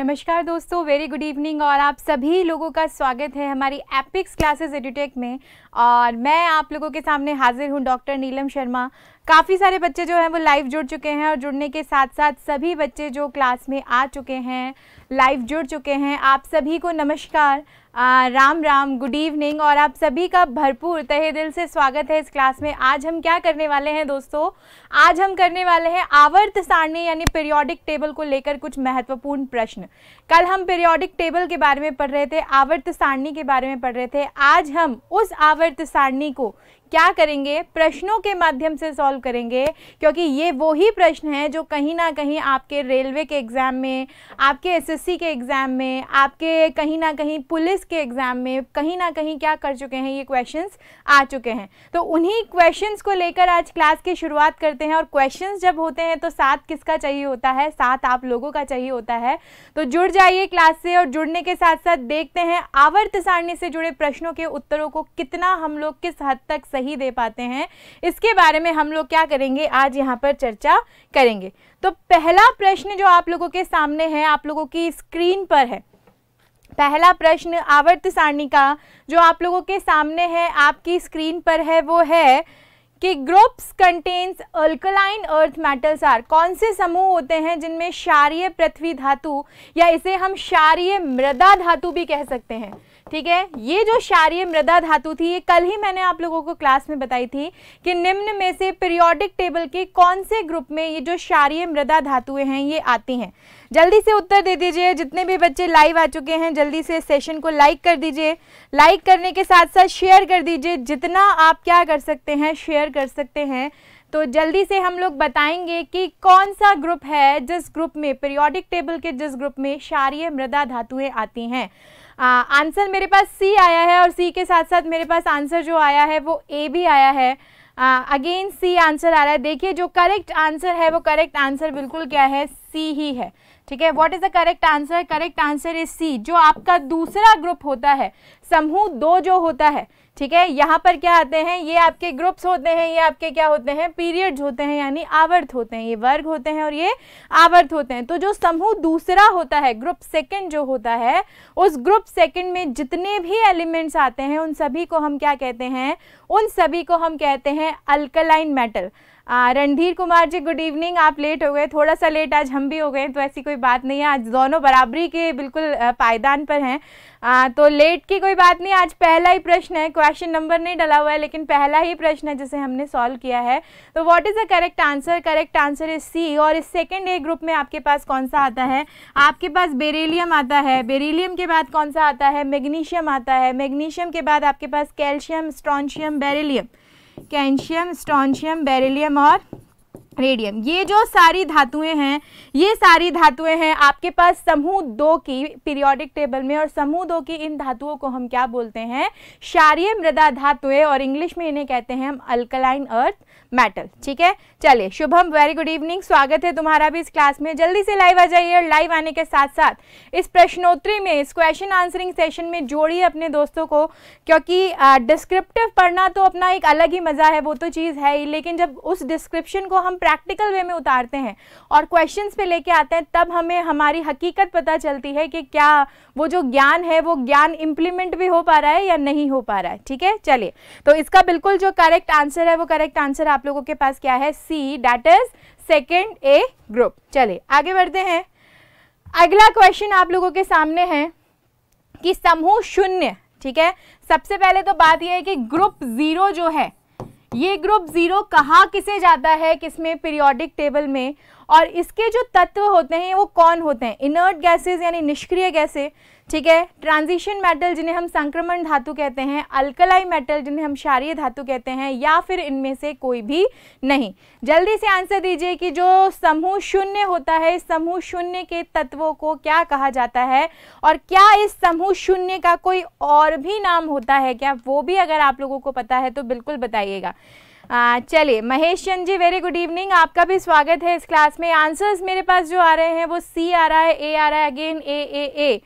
नमस्कार दोस्तों very good evening और आप सभी लोगों का स्वागत है हमारी एपिक्स क्लासेस एडिटेक में और मैं आप लोगों के सामने हाजिर हूँ डॉक्टर नीलम शर्मा काफ़ी सारे बच्चे जो हैं वो लाइव जुड़ चुके हैं और जुड़ने के साथ साथ सभी बच्चे जो क्लास में आ चुके हैं लाइव जुड़ चुके हैं आप सभी को नमस्कार आ, राम राम गुड इवनिंग और आप सभी का भरपूर तहे दिल से स्वागत है इस क्लास में आज हम क्या करने वाले हैं दोस्तों आज हम करने वाले हैं आवर्त सारणी यानी पीरियोडिक टेबल को लेकर कुछ महत्वपूर्ण प्रश्न कल हम पीरियोडिक टेबल के बारे में पढ़ रहे थे आवर्त सारणी के बारे में पढ़ रहे थे आज हम उस आवर्त सारणी को क्या करेंगे प्रश्नों के माध्यम से सॉल्व करेंगे क्योंकि ये वो ही प्रश्न हैं जो कहीं ना कहीं आपके रेलवे के एग्ज़ाम में आपके एसएससी के एग्ज़ाम में आपके कहीं ना कहीं पुलिस के एग्ज़ाम में कहीं ना कहीं क्या कर चुके हैं ये क्वेश्चंस आ चुके हैं तो उन्हीं क्वेश्चंस को लेकर आज क्लास की शुरुआत करते हैं और क्वेश्चन जब होते हैं तो साथ किसका चाहिए होता है साथ आप लोगों का चाहिए होता है तो जुड़ जाइए क्लास से और जुड़ने के साथ साथ देखते हैं आवर्त सारणी से जुड़े प्रश्नों के उत्तरों को कितना हम लोग किस हद तक सही दे पाते हैं इसके बारे में हम लोग क्या करेंगे आज यहाँ पर चर्चा करेंगे तो पहला प्रश्न जो आप लोगों के सामने है आप लोगों की स्क्रीन पर है पहला प्रश्न आवर्त सारणी का जो आप लोगों के सामने है आपकी स्क्रीन पर है वो है कि groups contains alkaline earth metals are कौन से समूह होते हैं जिनमें क्षारीय पृथ्वी धातु या इसे हम क्षारीय मृदा धातु भी कह सकते हैं ठीक है ये जो क्षारिय मृदा धातु थी ये कल ही मैंने आप लोगों को क्लास में बताई थी कि निम्न में से पीरियोडिक टेबल के कौन से ग्रुप में ये जो क्षारिय मृदा धातुएं हैं ये आती हैं जल्दी से उत्तर दे दीजिए जितने भी बच्चे लाइव आ चुके हैं जल्दी से सेशन को लाइक कर दीजिए लाइक करने के साथ साथ शेयर कर दीजिए जितना आप क्या कर सकते हैं शेयर कर सकते हैं तो जल्दी से हम लोग बताएंगे कि कौन सा ग्रुप है जिस ग्रुप में पीरियोडिक टेबल के जिस ग्रुप में क्षारिय मृदा धातुएं आती हैं आंसर मेरे पास सी आया है और सी के साथ साथ मेरे पास आंसर जो आया है वो ए भी आया है अगेन सी आंसर आ रहा है देखिए जो करेक्ट आंसर है वो करेक्ट आंसर बिल्कुल क्या है सी ही है ठीक है what is the correct answer correct answer is C जो आपका दूसरा ग्रुप होता है समूह दो जो होता है ठीक है यहाँ पर क्या आते हैं ये आपके ग्रुप्स होते हैं ये आपके क्या होते हैं पीरियड्स होते हैं यानी आवर्त होते हैं ये वर्ग होते हैं और ये आवर्त होते हैं तो जो समूह दूसरा होता है ग्रुप सेकंड जो होता है उस ग्रुप सेकंड में जितने भी एलिमेंट्स आते हैं उन सभी को हम क्या कहते हैं उन सभी को हम कहते हैं alkaline metal Randhir Kumar ji good evening आप लेट हो गए थोड़ा सा लेट आज हम भी हो गए तो ऐसी कोई बात नहीं है आज दोनों बराबरी के बिल्कुल पायदान पर हैं आ, तो लेट की कोई बात नहीं आज पहला ही प्रश्न है क्वेश्चन नंबर नहीं डला हुआ है लेकिन पहला ही प्रश्न है जिसे हमने सॉल्व किया है तो what is the correct answer correct answer is C और इस सेकेंड ए ग्रुप में आपके पास कौन सा आता है आपके पास बेरेलीम आता है बेरेलीम के बाद कौन सा आता है मैग्नीशियम आता है मैग्नीशियम के बाद आपके पास calcium strontium beryllium calcium strontium beryllium और रेडियम ये जो सारी धातुएं हैं ये सारी धातुएं हैं आपके पास समूह दो की पीरियोडिक टेबल में और समूह दो की इन धातुओं को हम क्या बोलते हैं क्षारीय मृदा धातुएं और इंग्लिश में इन्हें कहते हैं हम अल्कलाइन अर्थ मेटल ठीक है चलिए शुभम वेरी गुड इवनिंग स्वागत है तुम्हारा भी इस क्लास में जल्दी से लाइव आ जाइए और लाइव आने के साथ साथ इस प्रश्नोत्तरी में इस क्वेश्चन आंसरिंग सेशन में जोड़िए अपने दोस्तों को क्योंकि डिस्क्रिप्टिव पढ़ना तो अपना एक अलग ही मज़ा है वो तो चीज़ है ही लेकिन जब उस डिस्क्रिप्शन को हम प्रैक्टिकल वे में उतारते हैं और क्वेश्चन पे लेके आते हैं तब हमें हमारी हकीकत पता चलती है कि क्या वो जो ज्ञान है वो ज्ञान इम्प्लीमेंट भी हो पा रहा है या नहीं हो पा रहा है ठीक है चलिए तो इसका बिल्कुल जो करेक्ट आंसर है वो करेक्ट आंसर आप लोगों के पास क्या है C that is second A group चलिए आगे बढ़ते हैं अगला क्वेश्चन आप लोगों के सामने है कि समूह शून्य ठीक है सबसे पहले तो बात यह है कि ग्रुप जीरो जो है ये ग्रुप जीरो कहाँ किसे जाता है किसमें पीरियोडिक टेबल में और इसके जो तत्व होते हैं वो कौन होते हैं इनर्ट गैसेज यानी निष्क्रिय गैसें ठीक है ट्रांजिशन मेटल जिन्हें हम संक्रमण धातु कहते हैं अल्कलाई मेटल जिन्हें हम क्षारिय धातु कहते हैं या फिर इनमें से कोई भी नहीं जल्दी से आंसर दीजिए कि जो समूह शून्य होता है इस समूह शून्य के तत्वों को क्या कहा जाता है और क्या इस समूह शून्य का कोई और भी नाम होता है क्या वो भी अगर आप लोगों को पता है तो बिल्कुल बताइएगा चलिए Mahesh Chand ji very good evening आपका भी स्वागत है इस क्लास में आंसर्स मेरे पास जो आ रहे हैं वो सी आ रहा है ए आ रहा है again A A A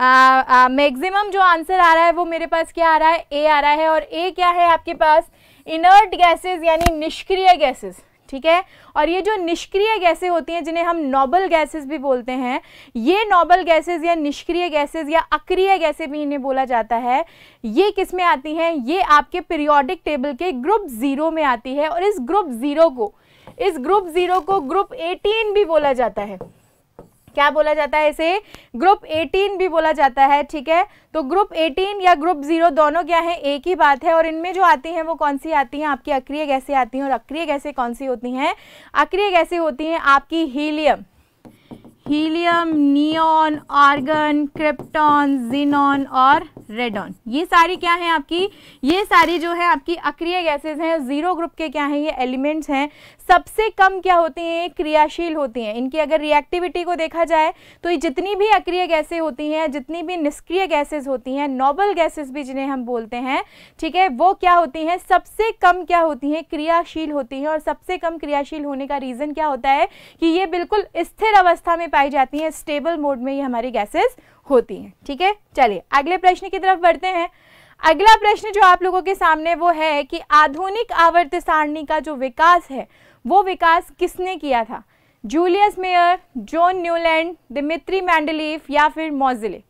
maximum जो आंसर आ रहा है वो मेरे पास क्या आ रहा है ए आ रहा है और ए क्या है आपके पास इनर्ट गैसेस यानी निष्क्रिय गैसेस ठीक है और ये जो निष्क्रिय गैसें होती हैं जिन्हें हम नोबल गैसेस भी बोलते हैं ये नोबल गैसेस या निष्क्रिय गैसेस या अक्रिय गैसें भी इन्हें बोला जाता है ये किस में आती हैं ये आपके पीरियोडिक टेबल के ग्रुप ज़ीरो में आती है और इस ग्रुप ज़ीरो को इस ग्रुप ज़ीरो को ग्रुप एटीन भी बोला जाता है क्या बोला जाता है इसे ग्रुप 18 भी बोला जाता है ठीक है तो ग्रुप 18 या ग्रुप जीरो दोनों क्या है एक ही बात है और इनमें जो आती हैं वो कौन सी आती हैं आपकी अक्रिय गैसें आती हैं और अक्रिय गैसें कौन सी होती हैं अक्रिय गैसें होती हैं आपकी helium helium neon argon krypton xenon और रेडॉन ये सारी क्या है आपकी ये सारी जो है आपकी अक्रिय गैसेज हैं जीरो ग्रुप के क्या हैं ये एलिमेंट्स हैं सबसे कम क्या होती हैं क्रियाशील होती हैं इनकी अगर रिएक्टिविटी को देखा जाए तो ये जितनी भी अक्रिय गैसें होती हैं जितनी भी निष्क्रिय गैसेज होती हैं नोबल गैसेज भी जिन्हें हम बोलते हैं ठीक है वो क्या होती हैं सबसे कम क्या होती हैं क्रियाशील होती हैं और सबसे कम क्रियाशील होने का रीज़न क्या होता है कि ये बिल्कुल स्थिर अवस्था में पाई जाती हैं स्टेबल मोड में ये हमारी गैसेज होती हैं ठीक है चलिए अगले प्रश्न की तरफ बढ़ते हैं अगला प्रश्न जो आप लोगों के सामने वो है कि आधुनिक आवर्त सारणी का जो विकास है वो विकास किसने किया था Julius Meyer John Newland Dmitri Mendeleev या फिर मोजिले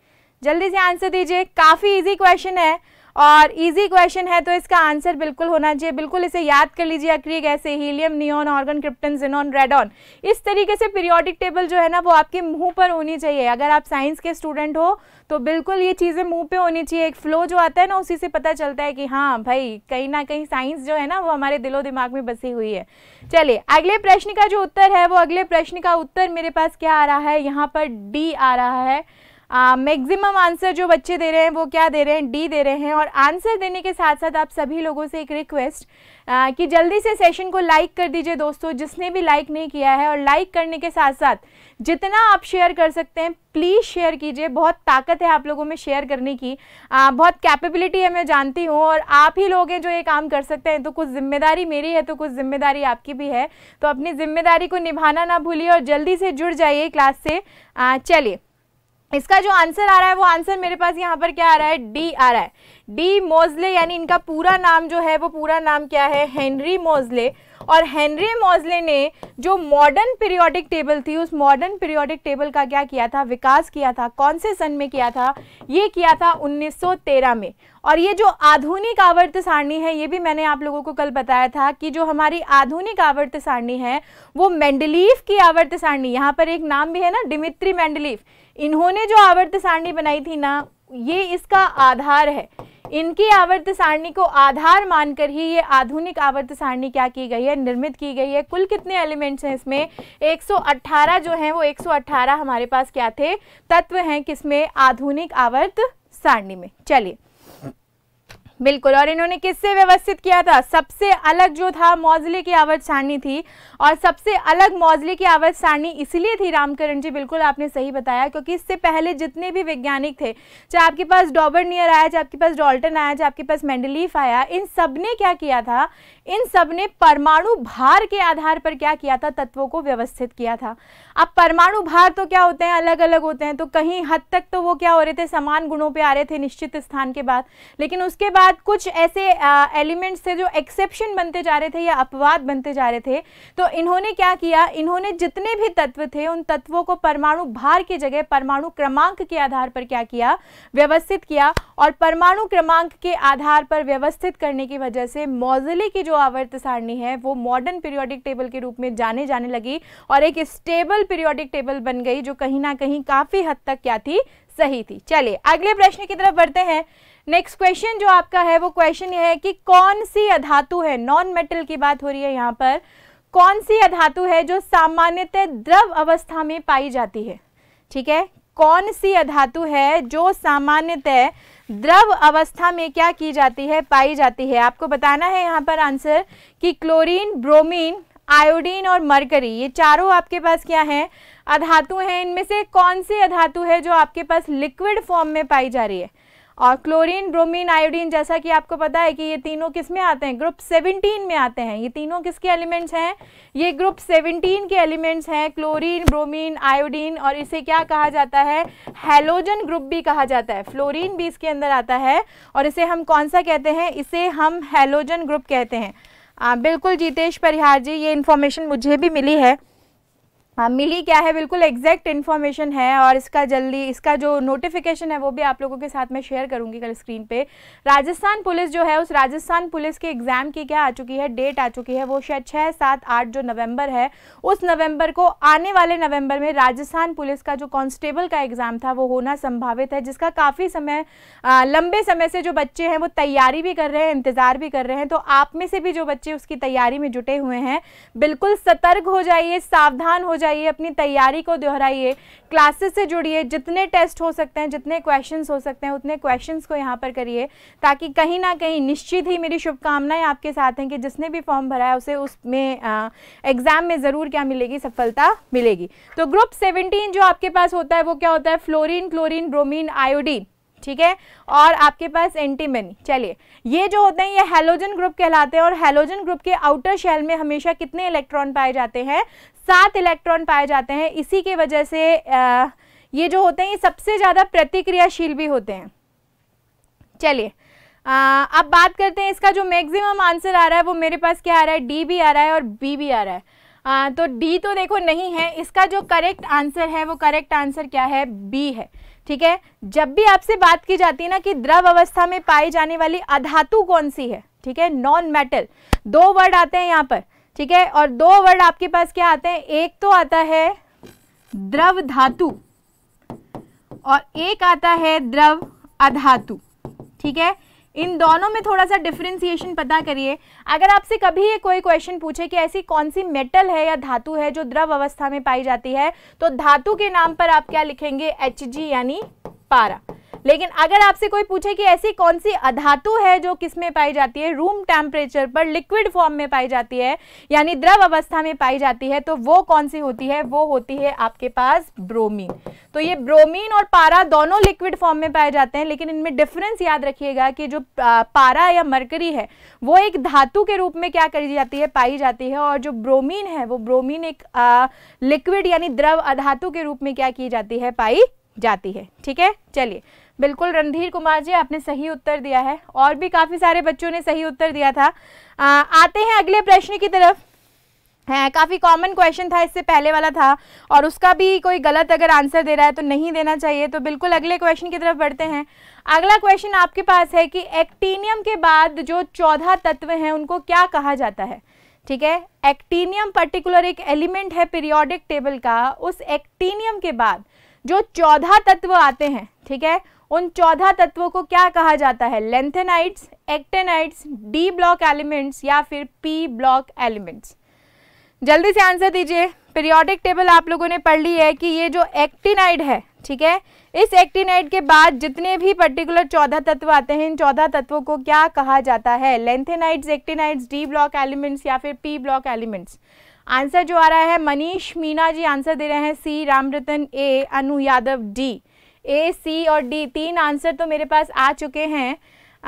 जल्दी से आंसर दीजिए काफ़ी इजी क्वेश्चन है और इजी क्वेश्चन है तो इसका आंसर बिल्कुल होना चाहिए बिल्कुल इसे याद कर लीजिए अक्रिय गैस helium neon argon krypton xenon radon इस तरीके से पीरियोडिक टेबल जो है ना वो आपके मुंह पर होनी चाहिए अगर आप साइंस के स्टूडेंट हो तो बिल्कुल ये चीज़ें मुंह पे होनी चाहिए एक फ्लो जो आता है ना उसी से पता चलता है कि हाँ भाई कहीं ना कहीं साइंस जो है ना वो हमारे दिलो दिमाग में बसी हुई है चलिए अगले प्रश्न का जो उत्तर है वो अगले प्रश्न का उत्तर मेरे पास क्या आ रहा है यहाँ पर डी आ रहा है मैक्सिमम आंसर जो बच्चे दे रहे हैं वो क्या दे रहे हैं डी दे रहे हैं और आंसर देने के साथ साथ आप सभी लोगों से एक रिक्वेस्ट कि जल्दी से सेशन को लाइक कर दीजिए दोस्तों जिसने भी लाइक नहीं किया है और लाइक करने के साथ साथ जितना आप शेयर कर सकते हैं प्लीज़ शेयर कीजिए बहुत ताकत है आप लोगों में शेयर करने की आ, बहुत कैपेबिलिटी है मैं जानती हूँ और आप ही लोग हैं जो ये काम कर सकते हैं तो कुछ जिम्मेदारी मेरी है तो कुछ जिम्मेदारी आपकी भी है तो अपनी जिम्मेदारी को निभाना ना भूलिए और जल्दी से जुड़ जाइए क्लास से चलिए इसका जो आंसर आ रहा है वो आंसर मेरे पास यहाँ पर क्या आ रहा है डी आ रहा है डी मोजले यानी इनका पूरा नाम जो है वो पूरा नाम क्या है हेनरी मोजले और हेनरी मोजले ने जो मॉडर्न पीरियोडिक टेबल थी उस मॉडर्न पीरियोडिक टेबल का क्या किया था विकास किया था कौन से सन में किया था ये किया था 1913 में और ये जो आधुनिक आवर्त सारणी है ये भी मैंने आप लोगों को कल बताया था कि जो हमारी आधुनिक आवर्त सारणी है वो मेंडलीफ की आवर्त सारणी यहाँ पर एक नाम भी है ना डिमित्री मेंडलीफ इन्होंने जो आवर्त सारणी बनाई थी ना ये इसका आधार है इनकी आवर्त सारणी को आधार मानकर ही ये आधुनिक आवर्त सारणी क्या की गई है निर्मित की गई है कुल कितने एलिमेंट्स हैं इसमें 118 जो हैं वो 118 हमारे पास क्या थे तत्व हैं किसमें आधुनिक आवर्त सारणी में चलिए बिल्कुल और इन्होंने किससे व्यवस्थित किया था सबसे अलग जो था मौजले की आवाज़ सारणी थी और सबसे अलग मौजले की आवाज सारणी इसलिए थी रामकरण जी बिल्कुल आपने सही बताया क्योंकि इससे पहले जितने भी वैज्ञानिक थे चाहे आपके पास डॉबर नियर आया चाहे आपके पास डॉल्टन आया चाहे आपके पास मेंडलीफ आया इन सब ने क्या किया था इन सब ने परमाणु भार के आधार पर क्या किया था तत्वों को व्यवस्थित किया था अब परमाणु भार तो क्या होते हैं अलग अलग होते हैं तो कहीं हद तक तो वो क्या हो रहे थे समान गुणों पर आ रहे थे निश्चित स्थान के बाद लेकिन उसके बाद बाद कुछ ऐसे एलिमेंट्स थे जो एक्सेप्शन बनते जा रहे थे या अपवाद बनते जा रहे थे तो इन्होंने क्या किया इन्होंने जितने भी तत्व थे उन तत्वों को परमाणु भार की जगह परमाणु क्रमांक के आधार पर क्या किया व्यवस्थित किया और परमाणु क्रमांक के आधार पर व्यवस्थित करने की वजह से मौजले की जो आवर्त सारणी है वो मॉडर्न पीरियोडिक टेबल के रूप में जाने जाने लगी और एक स्टेबल पीरियोडिक टेबल बन गई जो कहीं ना कहीं काफ़ी हद तक क्या थी सही थी चलिए अगले प्रश्न की तरफ बढ़ते हैं नेक्स्ट क्वेश्चन जो आपका है वो क्वेश्चन ये है कि कौन सी अधातु है नॉन मेटल की बात हो रही है यहाँ पर कौन सी अधातु है जो सामान्यतः द्रव अवस्था में पाई जाती है ठीक है कौन सी अधातु है जो सामान्यतः द्रव अवस्था में क्या की जाती है पाई जाती है आपको बताना है यहाँ पर आंसर कि क्लोरीन ब्रोमीन आयोडीन और मरकरी ये चारों आपके पास क्या है अधातु हैं इनमें से कौन सी अधातु है जो आपके पास लिक्विड फॉर्म में पाई जा रही है और क्लोरीन ब्रोमीन आयोडीन जैसा कि आपको पता है कि ये तीनों किस में आते हैं ग्रुप 17 में आते हैं ये तीनों किसके एलिमेंट्स हैं ये ग्रुप 17 के एलिमेंट्स हैं क्लोरीन ब्रोमीन आयोडीन और इसे क्या कहा जाता है हेलोजन ग्रुप भी कहा जाता है फ्लोरीन भी इसके अंदर आता है और इसे हम कौन सा कहते हैं इसे हम हेलोजन ग्रुप कहते हैं आ, बिल्कुल जीतेश परिहार जी ये इन्फॉर्मेशन मुझे भी मिली है हाँ मिली क्या है बिल्कुल एग्जैक्ट इन्फॉर्मेशन है और इसका जल्दी इसका जो नोटिफिकेशन है वो भी आप लोगों के साथ में शेयर करूंगी कल स्क्रीन पे राजस्थान पुलिस जो है उस राजस्थान पुलिस के एग्ज़ाम की क्या आ चुकी है डेट आ चुकी है वो शायद छः सात आठ जो नवंबर है उस नवंबर को आने वाले नवंबर में राजस्थान पुलिस का जो कॉन्स्टेबल का एग्ज़ाम था वो होना संभावित है जिसका काफ़ी समय आ, लंबे समय से जो बच्चे हैं वो तैयारी भी कर रहे हैं इंतज़ार भी कर रहे हैं तो आप में से भी जो बच्चे उसकी तैयारी में जुटे हुए हैं बिल्कुल सतर्क हो जाइए सावधान हो जाइए अपनी तैयारी को दोहराइए क्लासेस से जुड़िए जितने टेस्ट हो सकते हैं जितने क्वेश्चंस हो सकते हैं उतने क्वेश्चंस को यहाँ पर करिए ताकि कहीं ना कहीं निश्चित ही मेरी शुभकामनाएं आपके साथ हैं कि जिसने भी फॉर्म भरा है उसे उसमें एग्ज़ाम में ज़रूर क्या मिलेगी सफलता मिलेगी तो ग्रुप सेवनटीन जो आपके पास होता है वो क्या होता है फ्लोरिन क्लोरिन ब्रोमिन आयोडीन ठीक है और आपके पास एंटीमनी चलिए ये जो होते हैं ये हेलोजन ग्रुप कहलाते हैं और हेलोजन ग्रुप के आउटर शेल में हमेशा कितने इलेक्ट्रॉन पाए जाते हैं सात इलेक्ट्रॉन पाए जाते हैं इसी की वजह से आ, ये जो होते हैं ये सबसे ज़्यादा प्रतिक्रियाशील भी होते हैं चलिए अब बात करते हैं इसका जो मैक्सिमम आंसर आ रहा है वो मेरे पास क्या आ रहा है डी भी आ रहा है और बी भी आ रहा है आ, तो डी तो देखो नहीं है इसका जो करेक्ट आंसर है वो करेक्ट आंसर क्या है बी है ठीक है जब भी आपसे बात की जाती है ना कि द्रव अवस्था में पाई जाने वाली अधातु कौन सी है ठीक है नॉन मेटल दो वर्ड आते हैं यहां पर ठीक है और दो वर्ड आपके पास क्या आते हैं एक तो आता है द्रव धातु और एक आता है द्रव अधातु ठीक है इन दोनों में थोड़ा सा डिफ्रेंसिएशन पता करिए अगर आपसे कभी ये कोई क्वेश्चन पूछे कि ऐसी कौन सी मेटल है या धातु है जो द्रव अवस्था में पाई जाती है तो धातु के नाम पर आप क्या लिखेंगे एच यानी पारा लेकिन अगर आपसे कोई पूछे कि ऐसी कौन सी अधातु है जो किस में पाई जाती है रूम टेम्परेचर पर लिक्विड फॉर्म में पाई जाती है यानी द्रव अवस्था में पाई जाती है तो वो कौन सी होती है वो होती है आपके पास ब्रोमीन तो ये ब्रोमीन और पारा दोनों लिक्विड फॉर्म में पाए जाते हैं लेकिन इनमें डिफरेंस याद रखिएगा कि जो पारा या मरकरी है वो एक धातु के रूप में क्या करी जाती है पाई जाती है और जो ब्रोमीन है वो ब्रोमीन एक लिक्विड यानी द्रव अधातु के रूप में क्या की जाती है पाई जाती है ठीक है चलिए बिल्कुल रणधीर कुमार जी आपने सही उत्तर दिया है और भी काफ़ी सारे बच्चों ने सही उत्तर दिया था आ, आते हैं अगले प्रश्न की तरफ है काफ़ी कॉमन क्वेश्चन था इससे पहले वाला था और उसका भी कोई गलत अगर आंसर दे रहा है तो नहीं देना चाहिए तो बिल्कुल अगले क्वेश्चन की तरफ बढ़ते हैं अगला क्वेश्चन आपके पास है कि एक्टीनियम के बाद जो चौदह तत्व हैं उनको क्या कहा जाता है ठीक है एक्टीनियम पर्टिकुलर एक एलिमेंट है पीरियोडिक टेबल का उस एक्टीनियम के बाद जो चौदह तत्व आते हैं ठीक है उन चौदह तत्वों को क्या कहा जाता है lanthanides actinides D block elements या फिर पी ब्लॉक एलिमेंट्स जल्दी से आंसर दीजिए पीरियोडिक टेबल आप लोगों ने पढ़ ली है कि ये जो एक्टिनाइड है ठीक है इस एक्टिनाइड के बाद जितने भी पर्टिकुलर चौदह तत्व आते हैं इन चौदह तत्वों को क्या कहा जाता है lanthanides actinides D block elements या फिर पी ब्लॉक एलिमेंट्स आंसर जो आ रहा है मनीष मीना जी आंसर दे रहे हैं C Ramratan A Anu Yadav D A C और डी तीन आंसर तो मेरे पास आ चुके हैं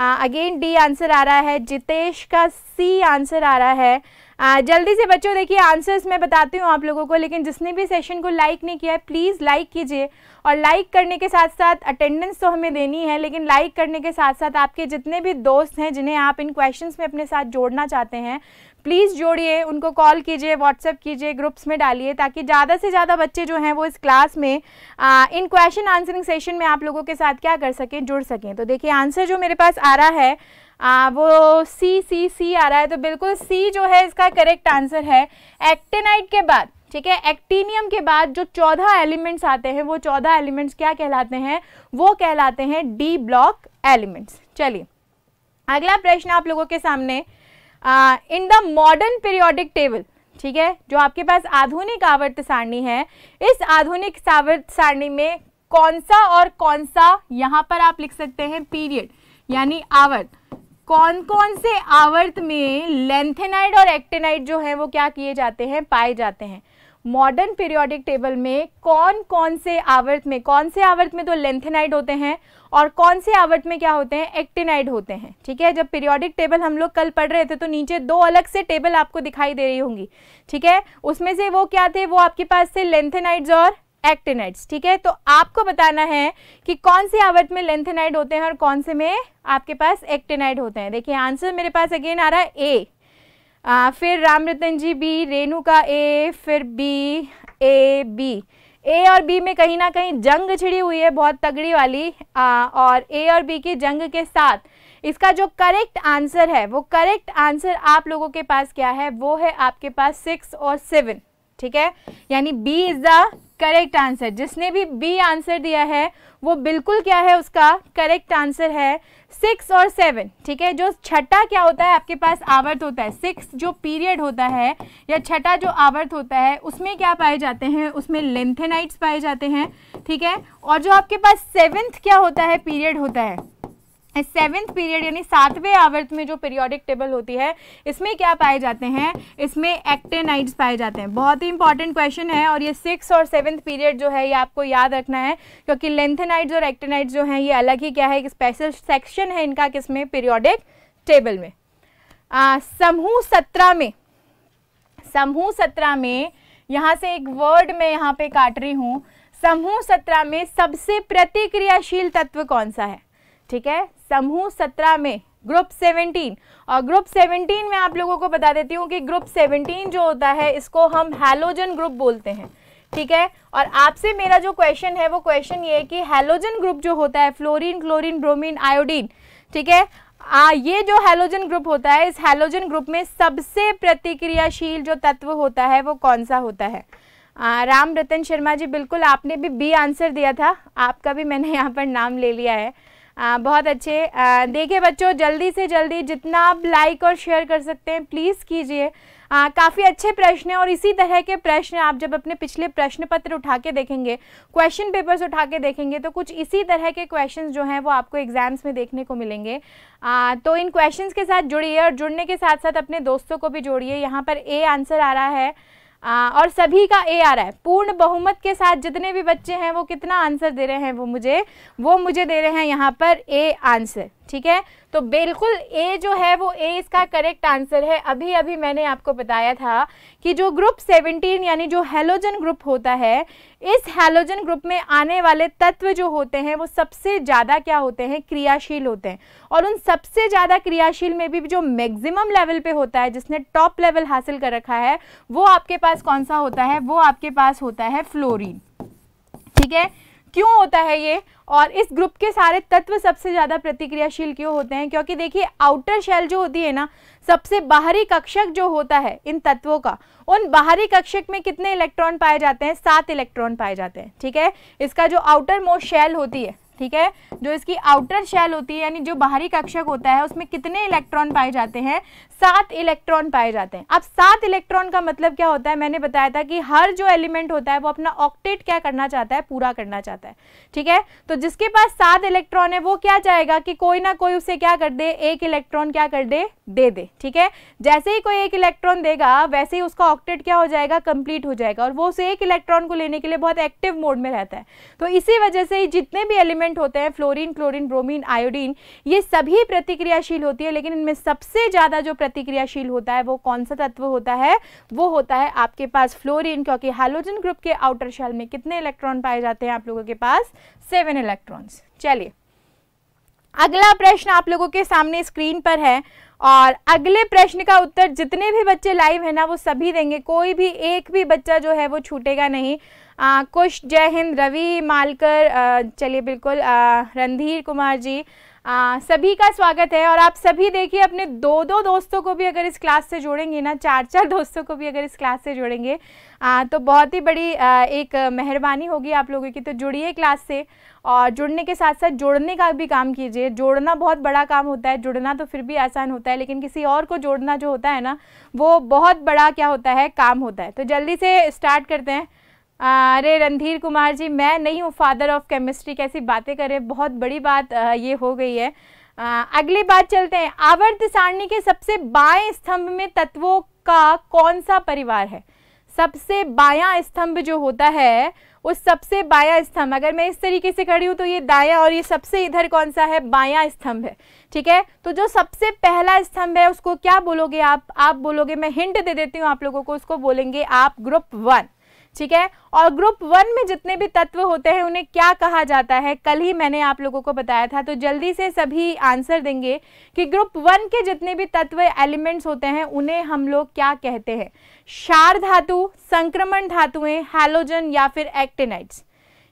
अगेन डी आंसर आ रहा है जितेश का सी आंसर आ रहा है आ, जल्दी से बच्चों देखिए आंसर्स मैं बताती हूँ आप लोगों को लेकिन जिसने भी सेशन को लाइक नहीं किया है प्लीज़ लाइक कीजिए और लाइक करने के साथ साथ अटेंडेंस तो हमें देनी है लेकिन लाइक करने के साथ साथ आपके जितने भी दोस्त हैं जिन्हें आप इन क्वेश्चंस में अपने साथ जोड़ना चाहते हैं प्लीज़ जोड़िए उनको कॉल कीजिए व्हाट्सएप कीजिए ग्रुप्स में डालिए ताकि ज़्यादा से ज़्यादा बच्चे जो हैं वो इस क्लास में आ, इन क्वेश्चन आंसरिंग सेशन में आप लोगों के साथ क्या कर सकें जुड़ सकें तो देखिए आंसर जो मेरे पास आ रहा है आ, वो सी सी सी आ रहा है तो बिल्कुल सी जो है इसका करेक्ट आंसर है एक्टेनाइट के बाद ठीक है एक्टीनियम के बाद जो चौदह एलिमेंट्स आते हैं वो चौदह एलिमेंट्स क्या कहलाते हैं वो कहलाते हैं डी ब्लॉक एलिमेंट्स चलिए अगला प्रश्न आप लोगों के सामने in the modern periodic table ठीक है जो आपके पास आधुनिक आवर्त सारणी है इस आधुनिक आवर्त सारणी में कौन सा और कौन सा यहाँ पर आप लिख सकते हैं पीरियड यानी आवर्त कौन कौन से आवर्त में लेंथेनाइड और एक्टेनाइड जो है वो क्या किए जाते हैं पाए जाते हैं मॉडर्न पीरियोडिक टेबल में कौन कौन से आवर्त में कौन से आवर्त में तो लेंथेनाइड होते हैं और कौन से आवर्त में क्या होते हैं एक्टिनाइड होते हैं ठीक है जब पीरियोडिक टेबल हम लोग कल पढ़ रहे थे तो नीचे दो अलग से टेबल आपको दिखाई दे रही होंगी ठीक है उसमें से वो क्या थे वो आपके पास थे लेंथेनाइड्स और एक्टिनाइड्स ठीक है तो आपको बताना है कि कौन से आवर्त में लेंथेनाइड होते हैं और कौन से में आपके पास एक्टिनाइड होते हैं देखिए आंसर मेरे पास अगेन आ रहा है ए आ, फिर राम रतन जी बी का ए फिर बी ए बी ए और बी में कहीं ना कहीं जंग छिड़ी हुई है बहुत तगड़ी वाली आ, और ए और बी की जंग के साथ इसका जो करेक्ट आंसर है वो करेक्ट आंसर आप लोगों के पास क्या है वो है आपके पास सिक्स और सेवन ठीक है यानी B is the correct answer जिसने भी बी आंसर दिया है वो बिल्कुल क्या है उसका करेक्ट आंसर है सिक्स और सेवन ठीक है जो छठा क्या होता है आपके पास आवर्त होता है सिक्स जो पीरियड होता है या छठा जो आवर्त होता है उसमें क्या पाए जाते हैं उसमें लेंथेनाइट्स पाए जाते हैं ठीक है और जो आपके पास सेवेंथ क्या होता है पीरियड होता है सेवेंथ पीरियड यानी सातवें आवर्त में जो पीरियोडिक टेबल होती है इसमें क्या पाए जाते हैं इसमें एक्टेनाइड्स पाए जाते हैं बहुत ही इंपॉर्टेंट क्वेश्चन है और ये सिक्स और सेवेंथ पीरियड जो है ये आपको याद रखना है क्योंकि लेंथेनाइड्स और एक्टेनाइड्स जो हैं ये अलग ही क्या है एक स्पेशल सेक्शन है इनका किसमें पीरियोडिक टेबल में समूह सत्रह में समूह सत्रह में यहाँ से एक वर्ड मैं यहाँ पे काट रही हूँ समूह सत्रह में सबसे प्रतिक्रियाशील तत्व कौन सा है ठीक है समूह सत्रह में ग्रुप सेवनटीन और ग्रुप सेवनटीन में आप लोगों को बता देती हूँ कि ग्रुप सेवनटीन जो होता है इसको हम हेलोजन ग्रुप बोलते हैं ठीक है और आपसे मेरा जो क्वेश्चन है वो क्वेश्चन ये है कि हेलोजन ग्रुप जो होता है फ्लोरीन क्लोरीन ब्रोमीन आयोडीन ठीक है आ, ये जो हेलोजन ग्रुप होता है इस हेलोजन ग्रुप में सबसे प्रतिक्रियाशील जो तत्व होता है वो कौन सा होता है आ, राम रतन शर्मा जी बिल्कुल आपने भी बी आंसर दिया था आपका भी मैंने यहाँ पर नाम ले लिया है आ, बहुत अच्छे देखिए बच्चों जल्दी से जल्दी जितना आप लाइक और शेयर कर सकते हैं प्लीज़ कीजिए काफ़ी अच्छे प्रश्न हैं और इसी तरह के प्रश्न आप जब अपने पिछले प्रश्न पत्र उठा के देखेंगे क्वेश्चन पेपर्स उठा के देखेंगे तो कुछ इसी तरह के क्वेश्चंस जो हैं वो आपको एग्ज़ाम्स में देखने को मिलेंगे आ, तो इन क्वेश्चंस के साथ जुड़िए और जुड़ने के साथ साथ अपने दोस्तों को भी जोड़िए यहाँ पर ए आंसर आ रहा है आ, और सभी का ए आ रहा है पूर्ण बहुमत के साथ जितने भी बच्चे हैं वो कितना आंसर दे रहे हैं वो मुझे वो मुझे दे रहे हैं यहाँ पर ए आंसर ठीक है तो बिल्कुल ए जो है वो ए इसका करेक्ट आंसर है अभी अभी मैंने आपको बताया था कि जो ग्रुप 17 यानी जो हेलोजन ग्रुप होता है इस हेलोजन ग्रुप में आने वाले तत्व जो होते हैं वो सबसे ज़्यादा क्या होते हैं क्रियाशील होते हैं और उन सबसे ज़्यादा क्रियाशील में भी जो मैक्सिमम लेवल पे होता है जिसने टॉप लेवल हासिल कर रखा है वो आपके पास कौन सा होता है वो आपके पास होता है फ्लोरिन ठीक है क्यों होता है ये और इस ग्रुप के सारे तत्व सबसे ज़्यादा प्रतिक्रियाशील क्यों होते हैं क्योंकि देखिए आउटर शेल जो होती है ना सबसे बाहरी कक्षक जो होता है इन तत्वों का उन बाहरी कक्षक में कितने इलेक्ट्रॉन पाए जाते हैं सात इलेक्ट्रॉन पाए जाते हैं ठीक है इसका जो आउटर मोस्ट शेल होती है ठीक है जो इसकी आउटर शेल होती है यानी जो बाहरी कक्षक होता है उसमें कितने इलेक्ट्रॉन पाए जाते हैं सात इलेक्ट्रॉन पाए जाते हैं अब सात इलेक्ट्रॉन का मतलब क्या होता है मैंने बताया था कि हर जो एलिमेंट होता है वो अपना ऑक्टेट क्या करना चाहता है पूरा करना चाहता है ठीक है तो जिसके पास सात इलेक्ट्रॉन है वो क्या चाहेगा कि कोई ना कोई उसे क्या कर दे एक इलेक्ट्रॉन क्या कर दे दे दे ठीक है जैसे ही कोई एक इलेक्ट्रॉन देगा वैसे ही उसका ऑक्टेट क्या हो जाएगा कंप्लीट हो जाएगा और वो उस एक इलेक्ट्रॉन को लेने के लिए बहुत एक्टिव मोड में रहता है तो इसी वजह से जितने भी एलिमेंट होते हैं फ्लोरीन क्लोरीन ब्रोमीन आयोडीन ये सभी प्रतिक्रियाशील होती है लेकिन इनमें सबसे ज़्यादा जो प्रतिक्रियाशील होता है वो कौन सा तत्व होता है वो होता है आपके पास फ्लोरिन क्योंकि हाइलोजन ग्रुप के आउटर शेल में कितने इलेक्ट्रॉन पाए जाते हैं आप लोगों के पास सेवन इलेक्ट्रॉन चलिए अगला प्रश्न आप लोगों के सामने स्क्रीन पर है और अगले प्रश्न का उत्तर जितने भी बच्चे लाइव है ना वो सभी देंगे कोई भी एक भी बच्चा जो है वो छूटेगा नहीं आ, कुश जय हिंद रवि मालकर चलिए बिल्कुल रणधीर कुमार जी आ, सभी का स्वागत है और आप सभी देखिए अपने दो दो दोस्तों को भी अगर इस क्लास से जोड़ेंगे ना चार चार दोस्तों को भी अगर इस क्लास से जोड़ेंगे आ, तो बहुत ही बड़ी आ, एक मेहरबानी होगी आप लोगों की तो जुड़िए क्लास से और जुड़ने के साथ साथ जोड़ने का भी काम कीजिए जोड़ना बहुत बड़ा काम होता है जुड़ना तो फिर भी आसान होता है लेकिन किसी और को जोड़ना जो होता है ना वो बहुत बड़ा क्या होता है काम होता है तो जल्दी से स्टार्ट करते हैं अरे रणधीर कुमार जी मैं नहीं हूँ फादर ऑफ केमिस्ट्री कैसी बातें करें बहुत बड़ी बात ये हो गई है अगली बात चलते हैं आवर्त सारणी के सबसे बाएं स्तंभ में तत्वों का कौन सा परिवार है सबसे बायां स्तंभ जो होता है वो सबसे बाया स्तंभ अगर मैं इस तरीके से खड़ी हूँ तो ये दाया और ये सबसे इधर कौन सा है बाया स्तंभ है ठीक है तो जो सबसे पहला स्तंभ है उसको क्या बोलोगे आप आप बोलोगे मैं हिंट दे देती हूँ आप लोगों को उसको बोलेंगे आप ग्रुप वन ठीक है और ग्रुप वन में जितने भी तत्व होते हैं उन्हें क्या कहा जाता है कल ही मैंने आप लोगों को बताया था तो जल्दी से सभी आंसर देंगे कि ग्रुप वन के जितने भी तत्व एलिमेंट्स होते हैं उन्हें हम लोग क्या कहते हैं क्षार धातु संक्रमण धातुएं हैलोजन या फिर एक्टेनाइट्स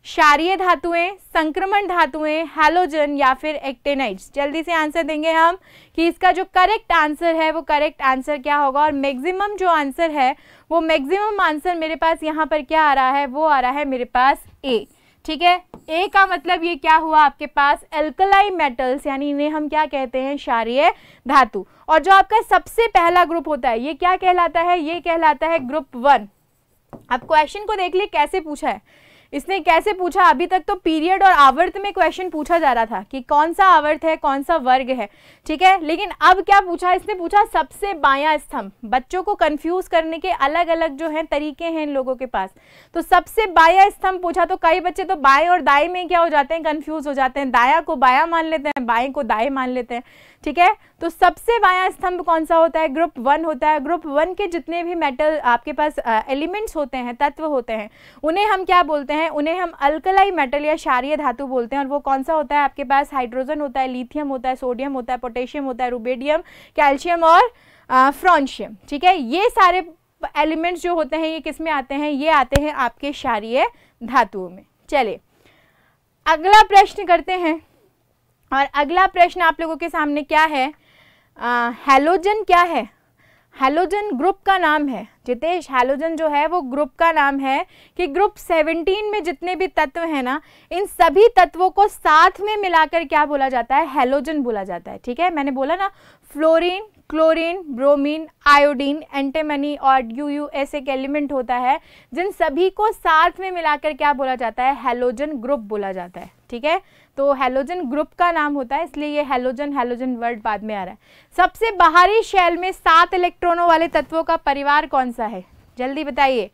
क्षारिय धातुएं संक्रमण धातुएं हैलोजन या फिर एक्टेनाइट्स जल्दी से आंसर देंगे हम कि इसका जो करेक्ट आंसर है वो करेक्ट आंसर क्या होगा और मैक्सिमम जो आंसर है वो मैक्सिमम आंसर मेरे पास यहाँ पर क्या आ रहा है वो आ रहा है मेरे पास ए ठीक है ए का मतलब ये क्या हुआ आपके पास एल्कलाई मेटल्स यानी इन्हें हम क्या कहते हैं क्षारीय धातु और जो आपका सबसे पहला ग्रुप होता है ये क्या कहलाता है ये कहलाता है ग्रुप वन आप क्वेश्चन को देख लिए कैसे पूछा है इसने कैसे पूछा अभी तक तो पीरियड और आवर्त में क्वेश्चन पूछा जा रहा था कि कौन सा आवर्त है कौन सा वर्ग है ठीक है लेकिन अब क्या पूछा इसने पूछा सबसे बायां स्तंभ बच्चों को कंफ्यूज करने के अलग अलग जो है तरीके हैं इन लोगों के पास तो सबसे बाया स्तंभ पूछा तो कई बच्चे तो बाएं और दाएं में क्या हो जाते हैं कंफ्यूज हो जाते हैं दाया को बाया मान लेते हैं बाएं को दाएं मान लेते हैं ठीक है तो सबसे बाया स्तंभ कौन सा होता है ग्रुप वन होता है ग्रुप वन के जितने भी मेटल आपके पास एलिमेंट्स होते हैं तत्व होते हैं उन्हें हम क्या बोलते हैं उन्हें हम अल्कलाई मेटल या क्षारिय धातु बोलते हैं और वो कौन सा होता है आपके पास हाइड्रोजन होता है लिथियम होता है सोडियम होता है पोटेशियम होता है रूबेडियम कैल्शियम और फ्रॉन्शियम ठीक है ये सारे एलिमेंट्स जो होते हैं ये किस में आते हैं ये आते हैं आपके क्षारिय धातुओं में चलिए अगला प्रश्न करते हैं और अगला प्रश्न आप लोगों के सामने क्या है हेलोजन क्या है हेलोजन ग्रुप का नाम है जितेश हेलोजन जो है वो ग्रुप का नाम है कि ग्रुप 17 में जितने भी तत्व हैं ना इन सभी तत्वों को साथ में मिलाकर क्या बोला जाता है हेलोजन बोला जाता है ठीक है मैंने बोला ना fluorine chlorine bromine iodine antimony और यू यू ऐसे एक एलिमेंट होता है जिन सभी को साथ में मिलाकर क्या बोला जाता है हेलोजन ग्रुप बोला जाता है ठीक है तो हेलोजन ग्रुप का नाम होता है इसलिए ये हेलोजन हेलोजन वर्ड बाद में आ रहा है सबसे बाहरी शेल में सात इलेक्ट्रॉनों वाले तत्वों का परिवार कौन सा है जल्दी बताइए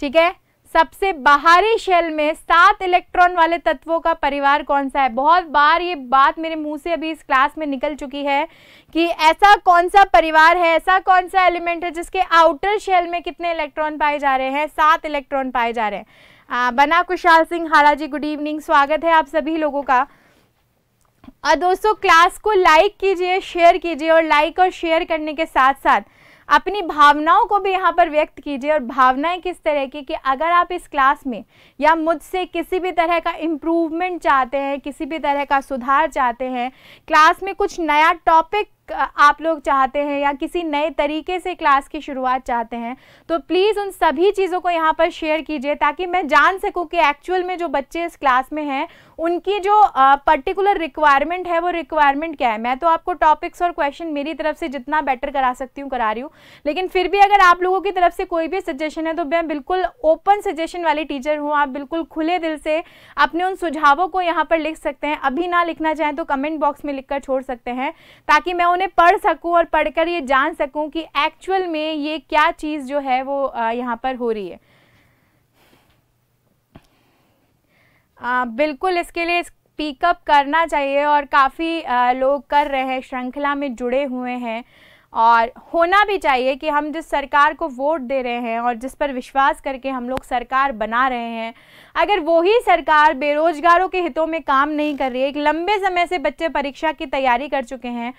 ठीक है सबसे बाहरी शेल में सात इलेक्ट्रॉन वाले तत्वों का परिवार कौन सा है बहुत बार ये बात मेरे मुंह से अभी इस क्लास में निकल चुकी है कि ऐसा कौन सा परिवार है ऐसा कौन सा एलिमेंट है जिसके आउटर शेल में कितने इलेक्ट्रॉन पाए जा रहे हैं सात इलेक्ट्रॉन पाए जा रहे हैं बना कुशाल सिंह हारा जी गुड इवनिंग स्वागत है आप सभी लोगों का और दोस्तों क्लास को लाइक कीजिए शेयर कीजिए और लाइक और शेयर करने के साथ साथ अपनी भावनाओं को भी यहाँ पर व्यक्त कीजिए और भावनाएं किस तरह की कि अगर आप इस क्लास में या मुझसे किसी भी तरह का इम्प्रूवमेंट चाहते हैं किसी भी तरह का सुधार चाहते हैं क्लास में कुछ नया टॉपिक आप लोग चाहते हैं या किसी नए तरीके से क्लास की शुरुआत चाहते हैं तो प्लीज़ उन सभी चीज़ों को यहाँ पर शेयर कीजिए ताकि मैं जान सकूँ कि एक्चुअल में जो बच्चे इस क्लास में हैं उनकी जो पर्टिकुलर रिक्वायरमेंट है वो रिक्वायरमेंट क्या है मैं तो आपको टॉपिक्स और क्वेश्चन मेरी तरफ से जितना बेटर करा सकती हूँ करा रही हूँ लेकिन फिर भी अगर आप लोगों की तरफ से कोई भी सजेशन है तो मैं बिल्कुल ओपन सजेशन वाली टीचर हूँ आप बिल्कुल खुले दिल से अपने उन सुझावों को यहाँ पर लिख सकते हैं अभी ना लिखना चाहें तो कमेंट बॉक्स में लिख छोड़ सकते हैं ताकि मैं उन्हें पढ़ सकूं और पढ़कर ये जान सकूं कि एक्चुअल में ये क्या चीज़ जो है वो यहाँ पर हो रही है आ, बिल्कुल इसके लिए पिकअप करना चाहिए और काफ़ी लोग कर रहे हैं श्रृंखला में जुड़े हुए हैं और होना भी चाहिए कि हम जिस सरकार को वोट दे रहे हैं और जिस पर विश्वास करके हम लोग सरकार बना रहे हैं अगर वही सरकार बेरोज़गारों के हितों में काम नहीं कर रही है एक लंबे समय से बच्चे परीक्षा की तैयारी कर चुके हैं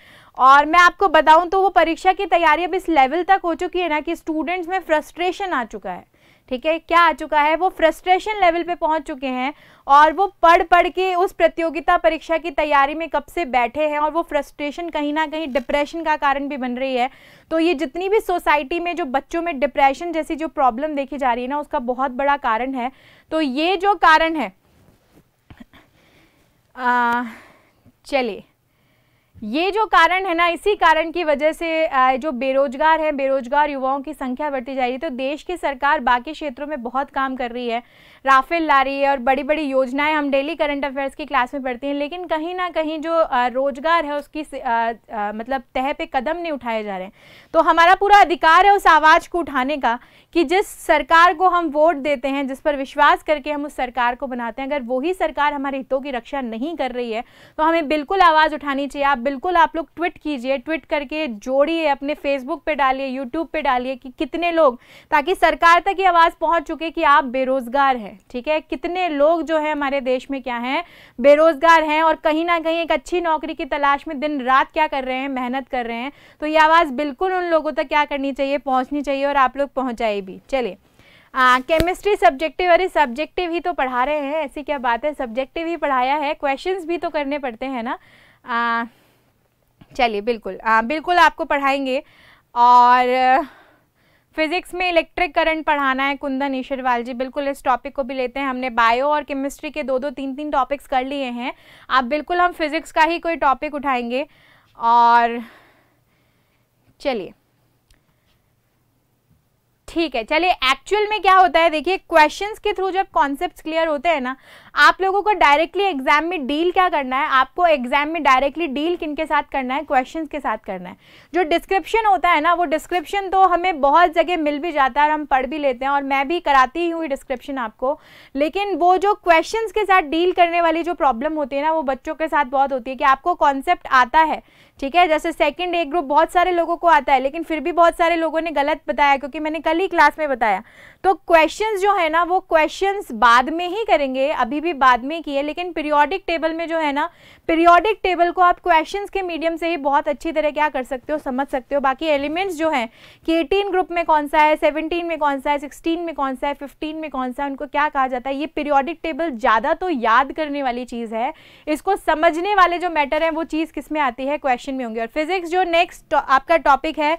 और मैं आपको बताऊं तो वो परीक्षा की तैयारी अब इस लेवल तक हो चुकी है ना कि स्टूडेंट्स में फ्रस्ट्रेशन आ चुका है ठीक है क्या आ चुका है वो फ्रस्ट्रेशन लेवल पे पहुंच चुके हैं और वो पढ़ पढ़ के उस प्रतियोगिता परीक्षा की तैयारी में कब से बैठे हैं और वो फ्रस्ट्रेशन कहीं ना कहीं डिप्रेशन का कारण भी बन रही है तो ये जितनी भी सोसाइटी में जो बच्चों में डिप्रेशन जैसी जो प्रॉब्लम देखी जा रही है ना उसका बहुत बड़ा कारण है तो ये जो कारण है चलिए ये जो कारण है ना इसी कारण की वजह से जो बेरोजगार है बेरोजगार युवाओं की संख्या बढ़ती जा रही है तो देश की सरकार बाकी क्षेत्रों में बहुत काम कर रही है राफेल ला रही है और बड़ी बड़ी योजनाएं हम डेली करंट अफेयर्स की क्लास में पढ़ते हैं लेकिन कहीं ना कहीं जो रोजगार है उसकी आ, आ, मतलब तह पे कदम नहीं उठाए जा रहे हैं तो हमारा पूरा अधिकार है उस आवाज़ को उठाने का कि जिस सरकार को हम वोट देते हैं जिस पर विश्वास करके हम उस सरकार को बनाते हैं अगर वही सरकार हमारे हितों की रक्षा नहीं कर रही है तो हमें बिल्कुल आवाज़ उठानी चाहिए आप बिल्कुल आप लोग ट्वीट कीजिए ट्वीट करके जोड़िए अपने फेसबुक पे डालिए यूट्यूब पे डालिए कि कितने लोग ताकि सरकार तक ये आवाज़ पहुँच चुके कि आप बेरोज़गार हैं ठीक है कितने लोग जो है हमारे देश में क्या हैं बेरोज़गार हैं और कहीं ना कहीं एक अच्छी नौकरी की तलाश में दिन रात क्या कर रहे हैं मेहनत कर रहे हैं तो ये आवाज़ बिल्कुल उन लोगों तक क्या करनी चाहिए पहुँचनी चाहिए और आप लोग पहुँचाइए भी चलिए केमिस्ट्री सब्जेक्टिव अरे सब्जेक्टिव ही तो पढ़ा रहे हैं ऐसी क्या बात है सब्जेक्टिव ही पढ़ाया है क्वेश्चंस भी तो करने पड़ते हैं ना चलिए बिल्कुल आ, बिल्कुल आपको पढ़ाएंगे और फिज़िक्स में इलेक्ट्रिक करंट पढ़ाना है कुंदन ईश्वरवाल जी बिल्कुल इस टॉपिक को भी लेते हैं हमने बायो और केमिस्ट्री के दो दो तीन तीन टॉपिक्स कर लिए हैं आप बिल्कुल हम फिज़िक्स का ही कोई टॉपिक उठाएंगे और चलिए ठीक है चलिए एक्चुअल में क्या होता है देखिए क्वेश्चंस के थ्रू जब कॉन्सेप्ट्स क्लियर होते हैं ना आप लोगों को डायरेक्टली एग्जाम में डील क्या करना है आपको एग्जाम में डायरेक्टली डील किन के साथ करना है क्वेश्चन के साथ करना है जो डिस्क्रिप्शन होता है ना वो डिस्क्रिप्शन तो हमें बहुत जगह मिल भी जाता है और हम पढ़ भी लेते हैं और मैं भी कराती ही हूँ डिस्क्रिप्शन आपको लेकिन वो जो क्वेश्चन के साथ डील करने वाली जो प्रॉब्लम होती है ना वो बच्चों के साथ बहुत होती है कि आपको कॉन्सेप्ट आता है ठीक है जैसे सेकंड ए ग्रुप बहुत सारे लोगों को आता है लेकिन फिर भी बहुत सारे लोगों ने गलत बताया क्योंकि मैंने कल ही क्लास में बताया तो क्वेश्चंस जो है ना वो क्वेश्चंस बाद में ही करेंगे अभी भी बाद में किए लेकिन पीरियोडिक टेबल में जो है ना पीरियोडिक टेबल को आप क्वेश्चंस के मीडियम से ही बहुत अच्छी तरह क्या कर सकते हो समझ सकते हो बाकी एलिमेंट्स जो हैं कि एटीन ग्रुप में कौन सा है सेवनटीन में कौन सा है सिक्सटीन में कौन सा है फिफ्टीन में कौन सा है उनको क्या कहा जाता है ये पीरियोडिक टेबल ज़्यादा तो याद करने वाली चीज़ है इसको समझने वाले जो मैटर हैं वो चीज़ किस में आती है क्वेश्चन में होंगे और फिजिक्स जो नेक्स्ट आपका टॉपिक है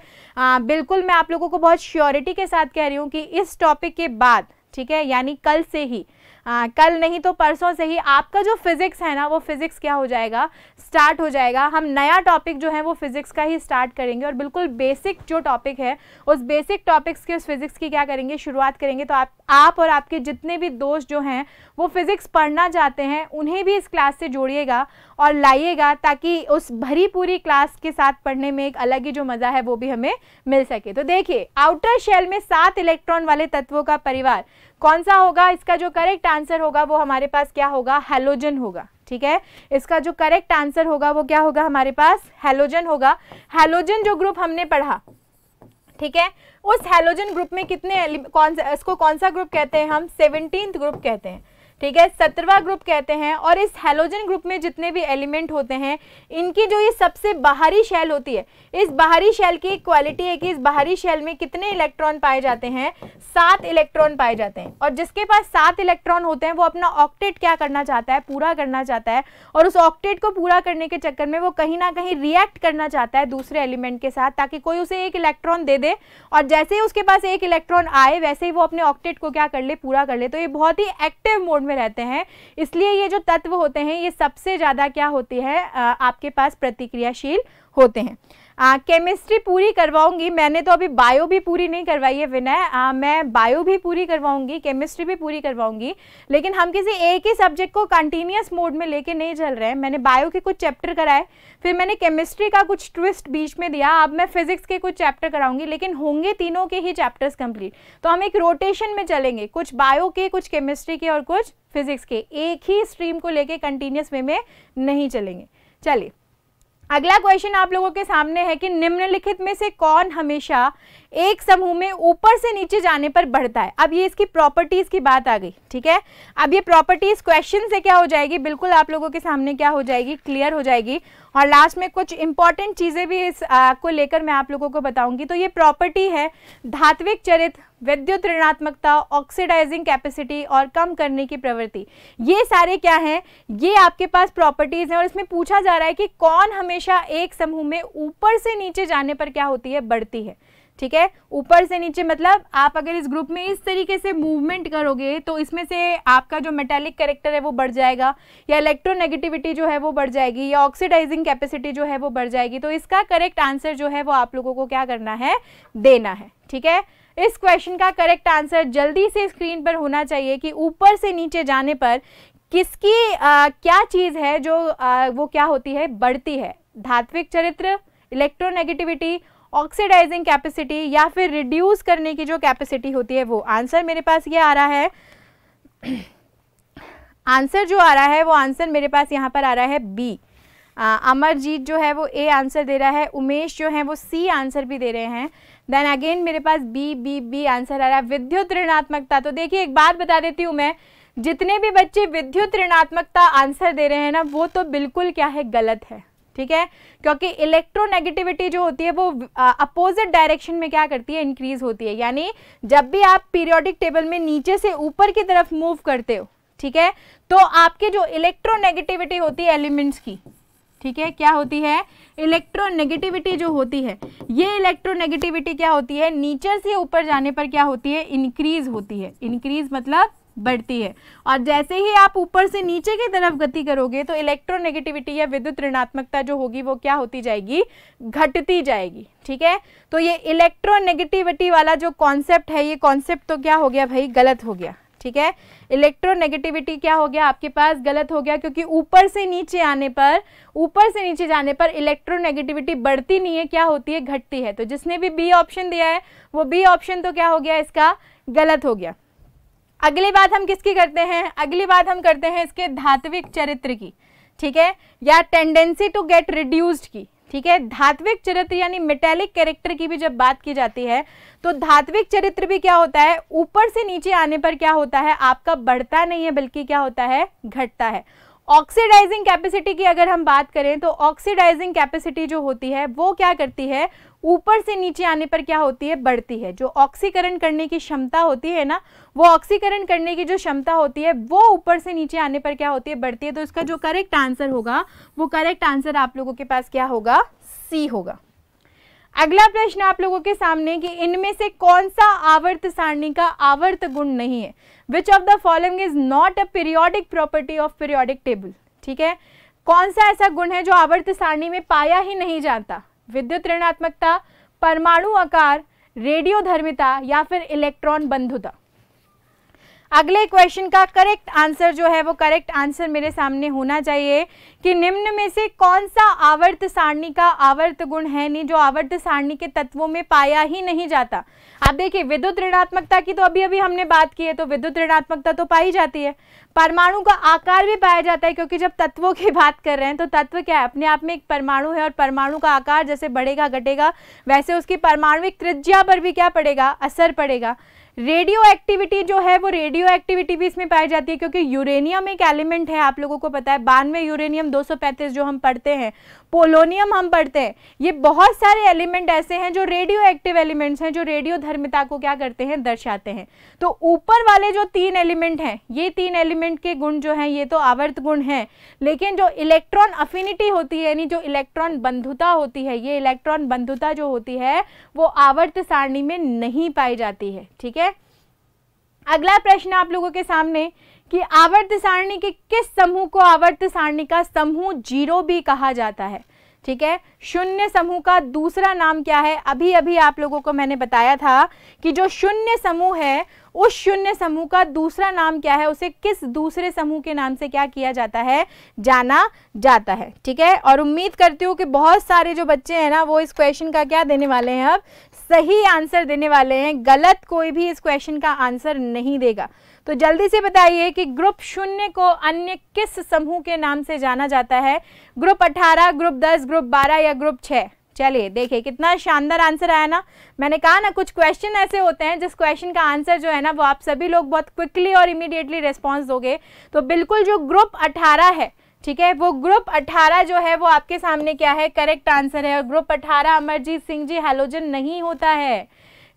बिल्कुल मैं आप लोगों को बहुत श्योरिटी के साथ कह रही हूँ कि इस टॉपिक टॉपिक के बाद ठीक है यानी कल से ही आ, कल नहीं तो परसों से ही आपका जो फिज़िक्स है ना वो फिज़िक्स क्या हो जाएगा स्टार्ट हो जाएगा हम नया टॉपिक जो है वो फिज़िक्स का ही स्टार्ट करेंगे और बिल्कुल बेसिक जो टॉपिक है उस बेसिक टॉपिक्स की उस फिज़िक्स की क्या करेंगे शुरुआत करेंगे तो आप आप और आपके जितने भी दोस्त जो हैं वो फिज़िक्स पढ़ना चाहते हैं उन्हें भी इस क्लास से जोड़िएगा और लाइएगा ताकि उस भरी पूरी क्लास के साथ पढ़ने में एक अलग ही जो मज़ा है वो भी हमें मिल सके तो देखिए आउटर शेल में सात इलेक्ट्रॉन वाले तत्वों का परिवार कौन सा होगा इसका जो करेक्ट आंसर होगा वो हमारे पास क्या होगा हेलोजन होगा ठीक है इसका जो करेक्ट आंसर होगा वो क्या होगा हमारे पास हेलोजन होगा हेलोजन जो ग्रुप हमने पढ़ा ठीक है उस हेलोजन ग्रुप में कितने कौन सा इसको कौन सा ग्रुप कहते हैं हम सेवनटीन ग्रुप कहते हैं ठीक है सत्रवा ग्रुप कहते हैं और इस हेलोजन ग्रुप में जितने भी एलिमेंट होते हैं इनकी जो ये सबसे बाहरी शैल होती है इस बाहरी शैल की क्वालिटी है कि इस बाहरी शैल में कितने इलेक्ट्रॉन पाए जाते हैं सात इलेक्ट्रॉन पाए जाते हैं और जिसके पास सात इलेक्ट्रॉन होते हैं वो अपना ऑक्टेट क्या करना चाहता है पूरा करना चाहता है और उस ऑक्टेट को पूरा करने के चक्कर में वो कहीं ना कहीं रिएक्ट करना चाहता है दूसरे एलिमेंट के साथ ताकि कोई उसे एक इलेक्ट्रॉन दे दे और जैसे ही उसके पास एक इलेक्ट्रॉन आए वैसे ही वो अपने ऑक्टेट को क्या कर ले पूरा कर ले तो ये बहुत ही एक्टिव मोड में रहते हैं इसलिए ये जो तत्व होते हैं ये सबसे ज़्यादा क्या होती है आपके पास प्रतिक्रियाशील होते हैं केमिस्ट्री पूरी करवाऊंगी मैंने तो अभी बायो भी पूरी नहीं करवाई है विनय मैं बायो भी पूरी करवाऊंगी केमिस्ट्री भी पूरी करवाऊंगी लेकिन हम किसी एक ही सब्जेक्ट को कंटिन्यूस मोड में लेके नहीं चल रहे हैं मैंने बायो के कुछ चैप्टर कराए फिर मैंने केमिस्ट्री का कुछ ट्विस्ट बीच में दिया अब मैं फिजिक्स के कुछ चैप्टर कराऊंगी लेकिन होंगे तीनों के ही चैप्टर्स कंप्लीट तो हम एक रोटेशन में चलेंगे कुछ बायो के कुछ केमिस्ट्री के और कुछ फिजिक्स के एक ही स्ट्रीम को लेके कंटिन्यूस वे में नहीं चलेंगे चलिए अगला क्वेश्चन आप लोगों के सामने है कि निम्नलिखित में से कौन हमेशा एक समूह में ऊपर से नीचे जाने पर बढ़ता है अब ये इसकी प्रॉपर्टीज की बात आ गई ठीक है अब ये प्रॉपर्टीज क्वेश्चन से क्या हो जाएगी बिल्कुल आप लोगों के सामने क्या हो जाएगी क्लियर हो जाएगी और लास्ट में कुछ इंपॉर्टेंट चीज़ें भी इस आ, को लेकर मैं आप लोगों को बताऊंगी तो ये प्रॉपर्टी है धात्विक चरित्र विद्युत ऋणात्मकता ऑक्सीडाइजिंग कैपेसिटी और कम करने की प्रवृत्ति ये सारे क्या हैं ये आपके पास प्रॉपर्टीज़ हैं और इसमें पूछा जा रहा है कि कौन हमेशा एक समूह में ऊपर से नीचे जाने पर क्या होती है बढ़ती है ठीक है ऊपर से नीचे मतलब आप अगर इस ग्रुप में इस तरीके से मूवमेंट करोगे तो इसमें से आपका जो मेटेलिक करेक्टर है वो बढ़ जाएगा या इलेक्ट्रोनेगेटिविटी जो है वो बढ़ जाएगी या ऑक्सीडाइजिंग कैपेसिटी जो है वो बढ़ जाएगी तो इसका करेक्ट आंसर जो है वो आप लोगों को क्या करना है देना है ठीक है इस क्वेश्चन का करेक्ट आंसर जल्दी से स्क्रीन पर होना चाहिए कि ऊपर से नीचे जाने पर किसकी आ, क्या चीज़ है जो आ, वो क्या होती है बढ़ती है धात्विक चरित्र इलेक्ट्रोनेगेटिविटी ऑक्सीडाइजिंग कैपेसिटी या फिर रिड्यूस करने की जो कैपेसिटी होती है वो आंसर मेरे पास ये आ रहा है आंसर जो आ रहा है वो आंसर मेरे पास यहाँ पर आ रहा है बी अमरजीत जो है वो ए आंसर दे रहा है उमेश जो है वो सी आंसर भी दे रहे हैं देन अगेन मेरे पास बी बी बी आंसर आ रहा है विद्युत ऋणात्मकता तो देखिए एक बात बता देती हूँ मैं जितने भी बच्चे विद्युत ऋणात्मकता आंसर दे रहे हैं ना वो तो बिल्कुल क्या है गलत है ठीक है क्योंकि इलेक्ट्रोनेगेटिविटी जो होती है वो अपोजिट डायरेक्शन में क्या करती है इंक्रीज होती है यानी जब भी आप पीरियोडिक टेबल में नीचे से ऊपर की तरफ मूव करते हो ठीक है तो आपके जो इलेक्ट्रोनेगेटिविटी होती है एलिमेंट्स की ठीक है क्या होती है इलेक्ट्रोनेगेटिविटी जो होती है ये इलेक्ट्रोनेगेटिविटी क्या होती है नीचे से ऊपर जाने पर क्या होती है इंक्रीज होती है इंक्रीज मतलब बढ़ती है और जैसे ही आप ऊपर से नीचे की तरफ गति करोगे तो इलेक्ट्रोनेगेटिविटी या विद्युत ऋणात्मकता जो होगी वो क्या होती जाएगी घटती जाएगी ठीक है तो ये इलेक्ट्रोनेगेटिविटी वाला जो कॉन्सेप्ट है ये कॉन्सेप्ट तो क्या हो गया भाई गलत हो गया ठीक है इलेक्ट्रोनेगेटिविटी क्या हो गया आपके पास गलत हो गया क्योंकि ऊपर से नीचे आने पर ऊपर से नीचे जाने पर इलेक्ट्रोनेगेटिविटी बढ़ती नहीं है क्या होती है घटती है तो जिसने भी बी ऑप्शन दिया है वो बी ऑप्शन तो क्या हो गया इसका गलत हो गया अगली बात हम किसकी करते हैं अगली बात हम करते हैं इसके धात्विक चरित्र की ठीक है या टेंडेंसी टू गेट रिड्यूस्ड की ठीक है धात्विक चरित्र यानी मेटेलिक कैरेक्टर की भी जब बात की जाती है तो धात्विक चरित्र भी क्या होता है ऊपर से नीचे आने पर क्या होता है आपका बढ़ता नहीं है बल्कि क्या होता है घटता है ऑक्सीडाइजिंग कैपेसिटी की अगर हम बात करें तो ऑक्सीडाइजिंग कैपेसिटी जो होती है वो क्या करती है ऊपर से नीचे आने पर क्या होती है बढ़ती है जो ऑक्सीकरण करने की क्षमता होती है ना वो ऑक्सीकरण करने की जो क्षमता होती है वो ऊपर से नीचे आने पर क्या होती है बढ़ती है तो इसका जो करेक्ट आंसर होगा वो करेक्ट आंसर आप लोगों के पास क्या होगा सी होगा अगला प्रश्न आप लोगों के सामने कि इनमें से कौन सा आवर्त सारणी का आवर्त गुण नहीं है which of the following is not a periodic property of periodic table ठीक है कौन सा ऐसा गुण है जो आवर्त सारणी में पाया ही नहीं जाता विद्युत ऋणात्मकता परमाणु आकार रेडियोधर्मिता या फिर इलेक्ट्रॉन बंधुता अगले क्वेश्चन का करेक्ट आंसर जो है वो करेक्ट आंसर मेरे सामने होना चाहिए कि निम्न में से कौन सा आवर्त सारणी का आवर्त गुण है नहीं जो आवर्त सारणी के तत्वों में पाया ही नहीं जाता आप देखिए विद्युत ऋणात्मकता की तो अभी अभी हमने बात की है तो विद्युत ऋणात्मकता तो पाई जाती है परमाणु का आकार भी पाया जाता है क्योंकि जब तत्वों की बात कर रहे हैं तो तत्व क्या है अपने आप में एक परमाणु है और परमाणु का आकार जैसे बढ़ेगा घटेगा वैसे उसकी परमाणु त्रिज्या पर भी क्या पड़ेगा असर पड़ेगा रेडियो एक्टिविटी जो है वो रेडियो एक्टिविटी भी इसमें पाई जाती है क्योंकि यूरेनियम एक एलिमेंट है आप लोगों को पता है बानवे यूरेनियम 235 जो हम पढ़ते हैं पोलोनियम हम पढ़ते हैं ये बहुत सारे एलिमेंट ऐसे हैं जो रेडियो एक्टिव एलिमेंट्स हैं जो रेडियो धर्मिता को क्या करते हैं दर्शाते हैं तो ऊपर वाले जो तीन एलिमेंट हैं ये तीन एलिमेंट के गुण जो हैं ये तो आवर्त गुण हैं लेकिन जो इलेक्ट्रॉन अफिनिटी होती है यानी जो इलेक्ट्रॉन बंधुता होती है ये इलेक्ट्रॉन बंधुता जो होती है वो आवर्त सारणी में नहीं पाई जाती है ठीक है अगला प्रश्न आप लोगों के सामने कि आवर्त सारणी के किस समूह को आवर्त सारणी का समूह जीरो भी कहा जाता है ठीक है शून्य समूह का दूसरा नाम क्या है अभी अभी आप लोगों को मैंने बताया था कि जो शून्य समूह है उस शून्य समूह का दूसरा नाम क्या है उसे किस दूसरे समूह के नाम से क्या किया जाता है जाना जाता है ठीक है और उम्मीद करती हूँ कि बहुत सारे जो बच्चे हैं ना वो इस क्वेश्चन का क्या देने वाले हैं अब सही आंसर देने वाले हैं गलत कोई भी इस क्वेश्चन का आंसर नहीं देगा तो जल्दी से बताइए कि ग्रुप शून्य को अन्य किस समूह के नाम से जाना जाता है ग्रुप 18, ग्रुप 10, ग्रुप 12 या ग्रुप 6? चलिए देखिए कितना शानदार आंसर आया ना मैंने कहा ना कुछ क्वेश्चन ऐसे होते हैं जिस क्वेश्चन का आंसर जो है ना वो आप सभी लोग बहुत क्विकली और इमीडिएटली रिस्पॉन्स दोगे तो बिल्कुल जो ग्रुप अठारह है ठीक है वो ग्रुप 18 जो है वो आपके सामने क्या है करेक्ट आंसर है और ग्रुप 18 अमरजीत सिंह जी हेलोजन नहीं होता है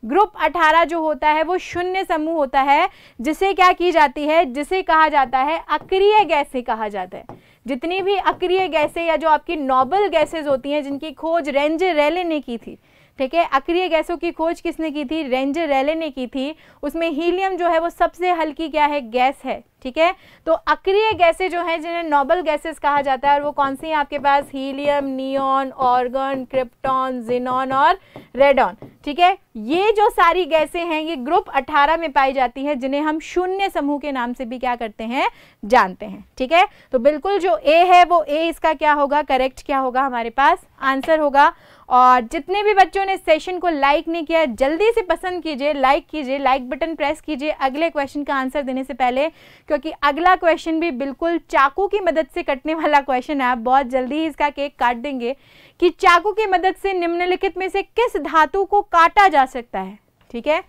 ग्रुप 18 जो होता है वो शून्य समूह होता है जिसे क्या की जाती है जिसे कहा जाता है अक्रिय गैसे कहा जाता है जितनी भी अक्रिय गैसे या जो आपकी नॉबल गैसेज होती हैं जिनकी खोज रेंज रैले ने की थी ठीक है अक्रिय गैसों की खोज किसने की थी रेंज रैले ने की थी उसमें हीलियम जो है वो सबसे हल्की क्या है गैस है ठीक है तो अक्रिय गैसें जो हैं जिन्हें नोबल गैसेस कहा जाता है और वो कौन सी हैं आपके पास helium neon argon krypton xenon और रेडॉन ठीक है ये जो सारी गैसें हैं ये ग्रुप 18 में पाई जाती हैं जिन्हें हम शून्य समूह के नाम से भी क्या करते हैं जानते हैं ठीक है तो बिल्कुल जो ए है वो ए इसका क्या होगा करेक्ट क्या होगा हमारे पास आंसर होगा और जितने भी बच्चों ने सेशन को लाइक नहीं किया जल्दी से पसंद कीजिए लाइक कीजिए लाइक बटन प्रेस कीजिए अगले क्वेश्चन का आंसर देने से पहले क्योंकि अगला क्वेश्चन भी बिल्कुल चाकू की मदद से कटने वाला क्वेश्चन है आप बहुत जल्दी ही इसका केक काट देंगे कि चाकू की मदद से निम्नलिखित में से किस धातु को काटा जा सकता है ठीक है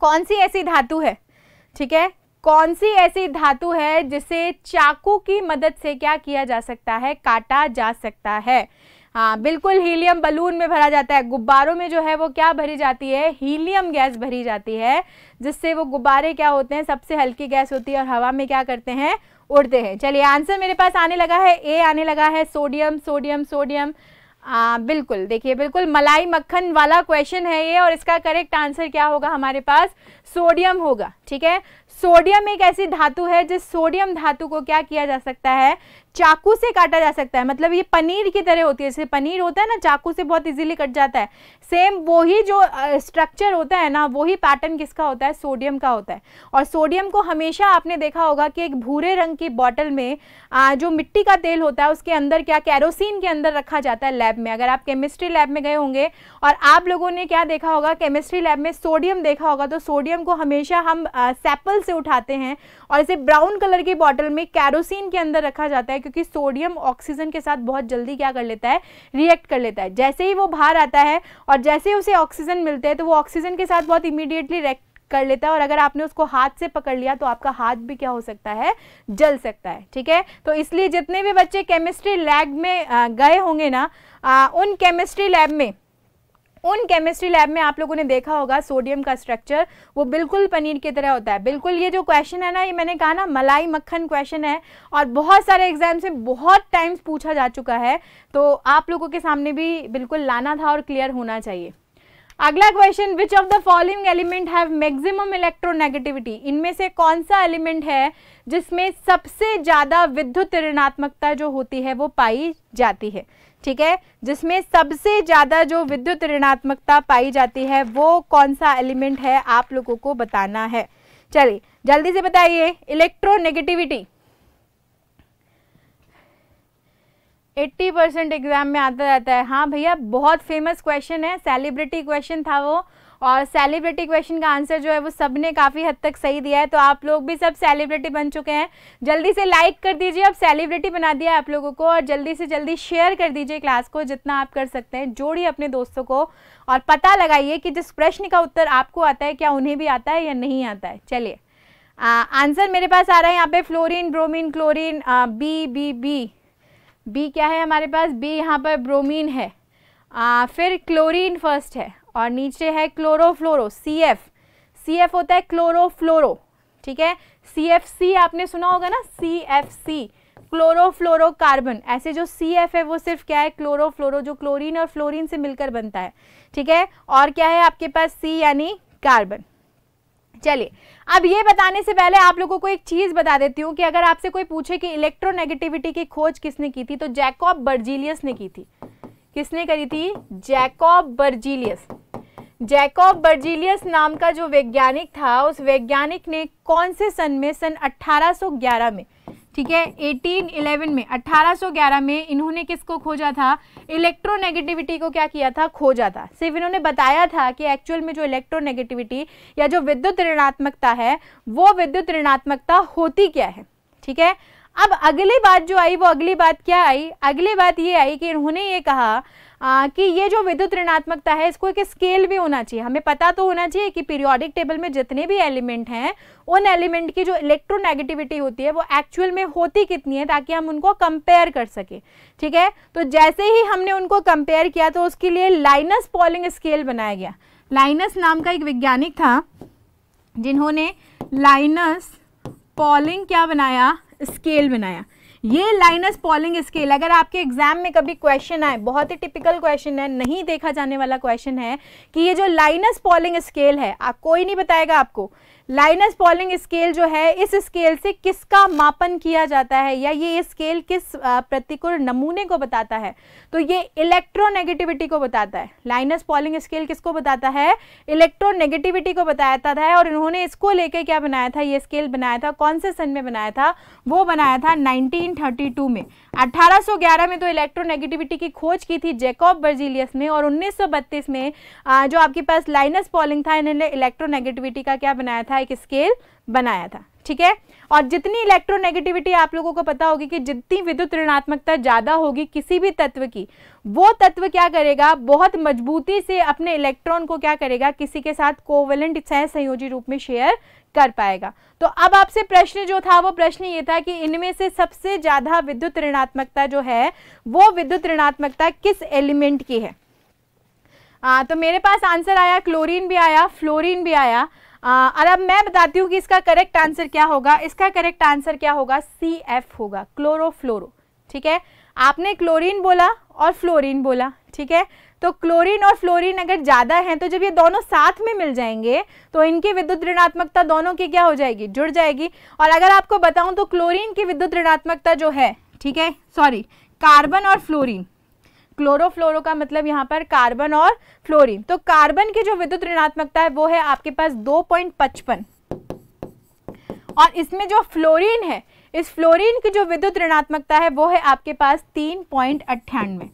कौन सी ऐसी धातु है ठीक है कौन सी ऐसी धातु है जिसे चाकू की मदद से क्या किया जा सकता है काटा जा सकता है हाँ बिल्कुल हीलियम बलून में भरा जाता है गुब्बारों में जो है वो क्या भरी जाती है हीलियम गैस भरी जाती है जिससे वो गुब्बारे क्या होते हैं सबसे हल्की गैस होती है और हवा में क्या करते हैं उड़ते हैं चलिए आंसर मेरे पास आने लगा है ए आने लगा है सोडियम सोडियम सोडियम आ, बिल्कुल देखिए बिल्कुल मलाई मक्खन वाला क्वेश्चन है ये और इसका करेक्ट आंसर क्या होगा हमारे पास सोडियम होगा ठीक है सोडियम एक ऐसी धातु है जिस सोडियम धातु को क्या किया जा सकता है चाकू से काटा जा सकता है मतलब ये पनीर की तरह होती है जैसे पनीर होता है ना चाकू से बहुत इजीली कट जाता है सेम वही जो स्ट्रक्चर होता है ना वही पैटर्न किसका होता है सोडियम का होता है और सोडियम को हमेशा आपने देखा होगा कि एक भूरे रंग की बॉटल में आ, जो मिट्टी का तेल होता है उसके अंदर क्या कैरोसिन के अंदर रखा जाता है लैब में अगर आप केमिस्ट्री लैब में गए होंगे और आप लोगों ने क्या देखा होगा केमिस्ट्री लैब में सोडियम देखा होगा तो सोडियम को हमेशा हम सैपल से उठाते हैं और इसे ब्राउन कलर की बॉटल में कैरोसिन के अंदर रखा जाता है क्योंकि सोडियम ऑक्सीजन के साथ बहुत जल्दी क्या कर लेता है रिएक्ट कर लेता है जैसे ही वो बाहर आता है और जैसे ही उसे ऑक्सीजन मिलते हैं तो वो ऑक्सीजन के साथ बहुत इमीडिएटली रिएक्ट कर लेता है और अगर आपने उसको हाथ से पकड़ लिया तो आपका हाथ भी क्या हो सकता है जल सकता है ठीक है तो इसलिए जितने भी बच्चे केमिस्ट्री लैब में गए होंगे ना आ, उन केमिस्ट्री लैब में उन केमिस्ट्री लैब में आप लोगों ने देखा होगा सोडियम का स्ट्रक्चर वो बिल्कुल पनीर की तरह होता है बिल्कुल ये जो क्वेश्चन है ना ये मैंने कहा ना मलाई मक्खन क्वेश्चन है और बहुत सारे एग्जाम से बहुत टाइम्स पूछा जा चुका है तो आप लोगों के सामने भी बिल्कुल लाना था और क्लियर होना चाहिए अगला question which of the following element have maximum electronegativity इनमें से कौन सा एलिमेंट है जिसमें सबसे ज़्यादा विद्युत ऋणात्मकता जो होती है वो पाई जाती है ठीक है जिसमें सबसे ज़्यादा जो विद्युत ऋणात्मकता पाई जाती है वो कौन सा एलिमेंट है आप लोगों को बताना है चलिए जल्दी से बताइए इलेक्ट्रोनेगेटिविटी 80 परसेंट एग्जाम में आता जाता है हाँ भैया बहुत फेमस क्वेश्चन है सेलिब्रिटी क्वेश्चन था वो और सेलिब्रिटी क्वेश्चन का आंसर जो है वो सब ने काफ़ी हद तक सही दिया है तो आप लोग भी सब सेलिब्रिटी बन चुके हैं जल्दी से लाइक कर दीजिए अब सेलिब्रिटी बना दिया आप लोगों को और जल्दी से जल्दी शेयर कर दीजिए क्लास को जितना आप कर सकते हैं जोड़िए अपने दोस्तों को और पता लगाइए कि जिस प्रश्न का उत्तर आपको आता है क्या उन्हें भी आता है या नहीं आता है चलिए आंसर मेरे पास आ रहा है यहाँ पे fluorine bromine chlorine B B B B क्या है हमारे पास बी यहाँ पर ब्रोमीन है आ, फिर क्लोरीन फर्स्ट है और नीचे है chlorofluoro C F C F होता है क्लोरोफ्लोरो ठीक है सी एफ सी आपने सुना होगा ना सी एफ सी क्लोरोफ्लोरोकार्बन ऐसे जो सी एफ है वो सिर्फ क्या है क्लोरोफ्लोरो जो क्लोरीन और फ्लोरीन से मिलकर बनता है ठीक है और क्या है आपके पास सी यानी कार्बन चलिए अब ये बताने से पहले आप लोगों को एक चीज़ बता देती हूँ कि अगर आपसे कोई पूछे कि इलेक्ट्रोनेगेटिविटी की खोज किसने की थी तो जैकॉब बर्जीलियस ने की थी किसने करी थी जैकॉब बर्जीलियस जैकॉब बर्जीलियस नाम का जो वैज्ञानिक था उस वैज्ञानिक ने कौन से सन में सन 1811 में ठीक है 1811 में 1811 में इन्होंने किसको खोजा था इलेक्ट्रोनेगेटिविटी को क्या किया था खोजा था सिर्फ इन्होंने बताया था कि एक्चुअल में जो इलेक्ट्रोनेगेटिविटी या जो विद्युत ऋणात्मकता है वो विद्युत ऋणात्मकता होती क्या है ठीक है अब अगली बात जो आई वो अगली बात क्या आई अगली बात ये आई कि इन्होंने ये कहा आ, कि ये जो विद्युत ऋणात्मकता है इसको एक स्केल भी होना चाहिए हमें पता तो होना चाहिए कि पीरियोडिक टेबल में जितने भी एलिमेंट हैं उन एलिमेंट की जो इलेक्ट्रोनेगेटिविटी होती है वो एक्चुअल में होती कितनी है ताकि हम उनको कंपेयर कर सके ठीक है तो जैसे ही हमने उनको कंपेयर किया तो उसके लिए लाइनस पॉलिंग स्केल बनाया गया लाइनस नाम का एक वैज्ञानिक था जिन्होंने लाइनस पॉलिंग क्या बनाया स्केल बनाया ये लाइनस पॉलिंग स्केल अगर आपके एग्जाम में कभी क्वेश्चन आए बहुत ही टिपिकल क्वेश्चन है नहीं देखा जाने वाला क्वेश्चन है कि ये जो लाइनस पॉलिंग स्केल है आप कोई नहीं बताएगा आपको लाइनस पॉलिंग स्केल जो है इस स्केल से किसका मापन किया जाता है या ये स्केल किस प्रतिकूल नमूने को बताता है तो ये इलेक्ट्रोनेगेटिविटी को बताता है लाइनस पॉलिंग स्केल किसको बताता है इलेक्ट्रोनेगेटिविटी को बताता था और इन्होंने इसको लेके क्या बनाया था ये स्केल बनाया था कौन से सन में बनाया था वो बनाया था नाइनटीन में 1811 में तो इलेक्ट्रोनेगेटिविटी की खोज की थी जेकॉब बर्जीलियस ने और उन्नीस में जो आपके पास लाइनस पॉलिंग था इन्होंने इलेक्ट्रोनेगेटिविटी का क्या बनाया था था एक स्केल बनाया था ठीक है और जितनी इलेक्ट्रोनेगेटिविटी आप लोगों को पता होगी कि जितनी विद्युत ऋणात्मकता ज़्यादा होगी किसी भी तत्व की वो तत्व क्या करेगा बहुत मजबूती से अपने इलेक्ट्रॉन को क्या करेगा किसी के साथ कोवलेंट सह संयोजी रूप में शेयर कर पाएगा तो अब आपसे प्रश्न जो था वो प्रश्न ये था कि इनमें से सबसे ज़्यादा विद्युत ऋणात्मकता जो है वो विद्युत ऋणात्मकता किस एलिमेंट की है आ, तो मेरे पास आंसर आया क्लोरीन भी आया फ्लोरीन भी आया और अब मैं बताती हूँ कि इसका करेक्ट आंसर क्या होगा इसका करेक्ट आंसर क्या होगा सी एफ होगा क्लोरोफ्लोरो ठीक है आपने क्लोरीन बोला और फ्लोरीन बोला ठीक है तो क्लोरीन और फ्लोरीन अगर ज़्यादा हैं तो जब ये दोनों साथ में मिल जाएंगे तो इनकी विद्युत ऋणात्मकता दोनों की क्या हो जाएगी जुड़ जाएगी और अगर आपको बताऊं तो क्लोरीन की विद्युत ऋणात्मकता जो है ठीक है सॉरी कार्बन और फ्लोरीन क्लोरोफ्लोरो का मतलब यहाँ पर कार्बन और फ्लोरीन तो कार्बन की जो विद्युत ऋणात्मकता है वो है आपके पास 2.55 और इसमें जो फ्लोरीन है इस फ्लोरीन की जो विद्युत ऋणात्मकता है वो है आपके पास तीन पॉइंट अट्ठानवे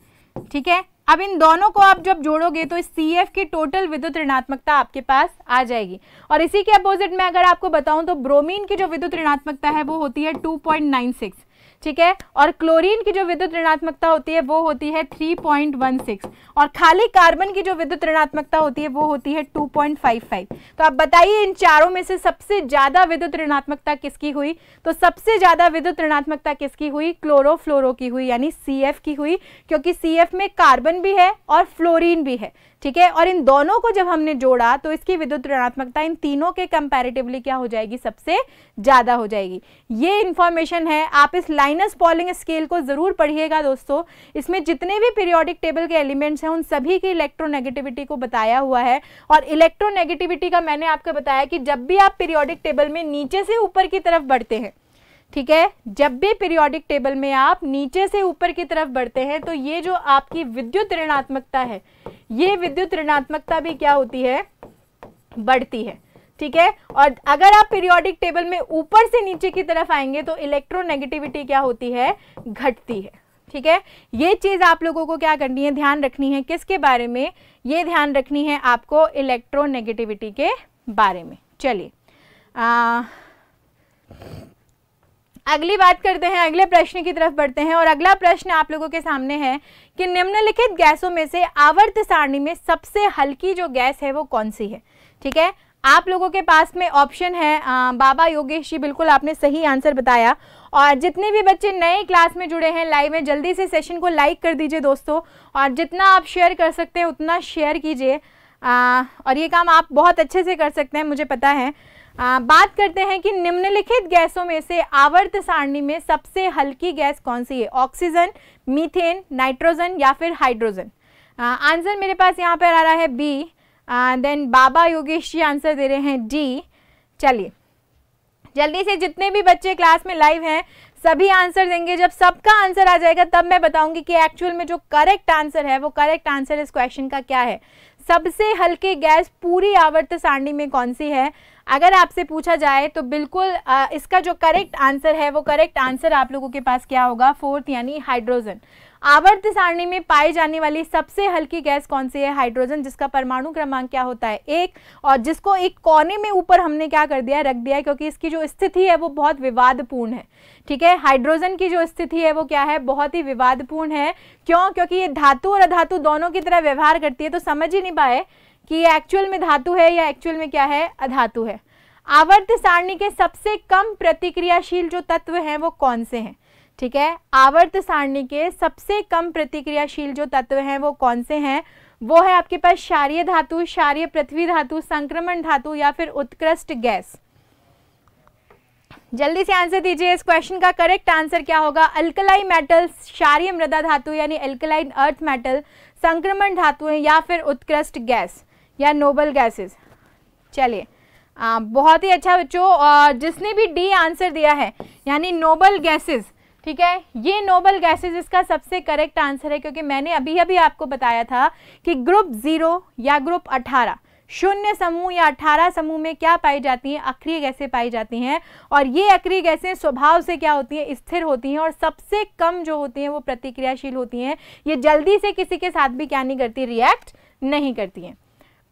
ठीक है अब इन दोनों को आप जब जोड़ोगे तो इस सी एफ की टोटल विद्युत ऋणात्मकता आपके पास आ जाएगी और इसी के अपोजिट में अगर आपको बताऊं तो ब्रोमीन की जो विद्युत ऋणात्मकता है वो होती है 2.96 ठीक है और क्लोरीन की जो विद्युत ऋणात्मकता होती है वो होती है 3.16 और खाली कार्बन की जो विद्युत ऋणात्मकता होती है वो होती है 2.55 तो आप बताइए इन चारों में से सबसे ज़्यादा विद्युत ऋणात्मकता किसकी हुई तो सबसे ज़्यादा विद्युत ऋणात्मकता किसकी हुई क्लोरोफ्लोरो की हुई यानी सी की हुई क्योंकि सी में कार्बन भी है और फ्लोरिन भी है ठीक है और इन दोनों को जब हमने जोड़ा तो इसकी विद्युत ऋणात्मकता इन तीनों के कंपैरेटिवली क्या हो जाएगी सबसे ज़्यादा हो जाएगी ये इन्फॉर्मेशन है आप इस लाइनस पॉलिंग स्केल को ज़रूर पढ़िएगा दोस्तों इसमें जितने भी पीरियोडिक टेबल के एलिमेंट्स हैं उन सभी की इलेक्ट्रोनेगेटिविटी को बताया हुआ है और इलेक्ट्रोनेगेटिविटी का मैंने आपको बताया कि जब भी आप पीरियोडिक टेबल में नीचे से ऊपर की तरफ बढ़ते हैं ठीक है जब भी पीरियोडिक टेबल में आप नीचे से ऊपर की तरफ बढ़ते हैं तो ये जो आपकी विद्युत ऋणात्मकता है ये विद्युत ऋणात्मकता भी क्या होती है बढ़ती है ठीक है और अगर आप पीरियोडिक टेबल में ऊपर से नीचे की तरफ आएंगे तो इलेक्ट्रोनेगेटिविटी क्या होती है घटती है ठीक है ये चीज़ आप लोगों को क्या करनी है ध्यान रखनी है किसके बारे में ये ध्यान रखनी है आपको इलेक्ट्रोनेगेटिविटी के बारे में चलिए अगली बात करते हैं अगले प्रश्न की तरफ बढ़ते हैं और अगला प्रश्न आप लोगों के सामने है कि निम्नलिखित गैसों में से आवर्त सारणी में सबसे हल्की जो गैस है वो कौन सी है ठीक है आप लोगों के पास में ऑप्शन है आ, बाबा योगेश जी बिल्कुल आपने सही आंसर बताया और जितने भी बच्चे नए क्लास में जुड़े हैं लाइव में जल्दी से सेशन को लाइक कर दीजिए दोस्तों और जितना आप शेयर कर सकते हैं उतना शेयर कीजिए और ये काम आप बहुत अच्छे से कर सकते हैं मुझे पता है आ, बात करते हैं कि निम्नलिखित गैसों में से आवर्त सारणी में सबसे हल्की गैस कौन सी है ऑक्सीजन मीथेन नाइट्रोजन या फिर हाइड्रोजन आंसर मेरे पास यहाँ पर आ रहा है B then Baba Yogesh ji answer दे रहे हैं डी चलिए जल्दी से जितने भी बच्चे क्लास में लाइव हैं सभी आंसर देंगे जब सबका आंसर आ जाएगा तब मैं बताऊंगी कि एक्चुअल में जो करेक्ट आंसर है वो करेक्ट आंसर इस क्वेश्चन का क्या है सबसे हल्की गैस पूरी आवर्त सारणी में कौन सी है अगर आपसे पूछा जाए तो बिल्कुल आ, इसका जो करेक्ट आंसर है वो करेक्ट आंसर आप लोगों के पास क्या होगा फोर्थ यानी हाइड्रोजन आवर्त सारणी में पाई जाने वाली सबसे हल्की गैस कौन सी है हाइड्रोजन जिसका परमाणु क्रमांक क्या होता है एक और जिसको एक कोने में ऊपर हमने क्या कर दिया रख दिया क्योंकि इसकी जो स्थिति है वो बहुत विवादपूर्ण है ठीक है हाइड्रोजन की जो स्थिति है वो क्या है बहुत ही विवादपूर्ण है क्यों क्योंकि ये धातु और अधातु दोनों की तरह व्यवहार करती है तो समझ ही नहीं पाए कि ये एक्चुअल में धातु है या एक्चुअल में क्या है अधातु है आवर्त सारणी के सबसे कम प्रतिक्रियाशील जो तत्व हैं वो कौन से हैं ठीक है आवर्त सारणी के सबसे कम प्रतिक्रियाशील जो तत्व हैं वो कौन से हैं वो है आपके पास क्षारिय धातु क्षारिय पृथ्वी धातु संक्रमण धातु या फिर उत्कृष्ट गैस जल्दी से आंसर दीजिए इस क्वेश्चन का करेक्ट आंसर क्या होगा अल्कलाई मेटल क्षारिय मृदा धातु यानी अल्कलाइन अर्थ मेटल संक्रमण धातु या फिर उत्कृष्ट गैस या नोबल गैसेस चलिए बहुत ही अच्छा बच्चों जिसने भी डी आंसर दिया है यानी नोबल गैसेस ठीक है ये नोबल गैसेस इसका सबसे करेक्ट आंसर है क्योंकि मैंने अभी अभी आपको बताया था कि ग्रुप जीरो या ग्रुप अठारह शून्य समूह या अठारह समूह में क्या पाई जाती हैं अक्रिय गैसें पाई जाती हैं और ये अक्रिय गैसें स्वभाव से क्या होती हैं स्थिर होती हैं और सबसे कम जो होती हैं वो प्रतिक्रियाशील होती हैं ये जल्दी से किसी के साथ भी क्या नहीं करती रिएक्ट नहीं करती हैं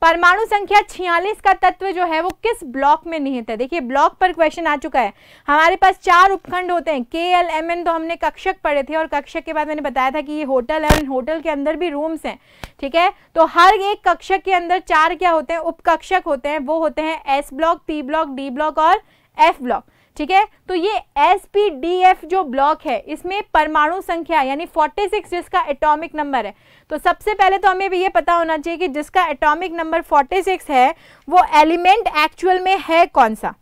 परमाणु संख्या 46 का तत्व जो है वो किस ब्लॉक में निहित है देखिए ब्लॉक पर क्वेश्चन आ चुका है हमारे पास चार उपखंड होते हैं के एल एम एन तो हमने कक्षक पढ़े थे और कक्षक के बाद मैंने बताया था कि ये होटल है और होटल के अंदर भी रूम्स हैं ठीक है तो हर एक कक्षक के अंदर चार क्या होते हैं उपकक्षक होते हैं वो होते हैं S block P block D block और एफ ब्लॉक ठीक है तो ये एस पी डी एफ जो ब्लॉक है इसमें परमाणु संख्या यानी 46 जिसका एटॉमिक नंबर है तो सबसे पहले तो हमें भी ये पता होना चाहिए कि जिसका एटॉमिक नंबर 46 है वो एलिमेंट एक्चुअल में है कौन सा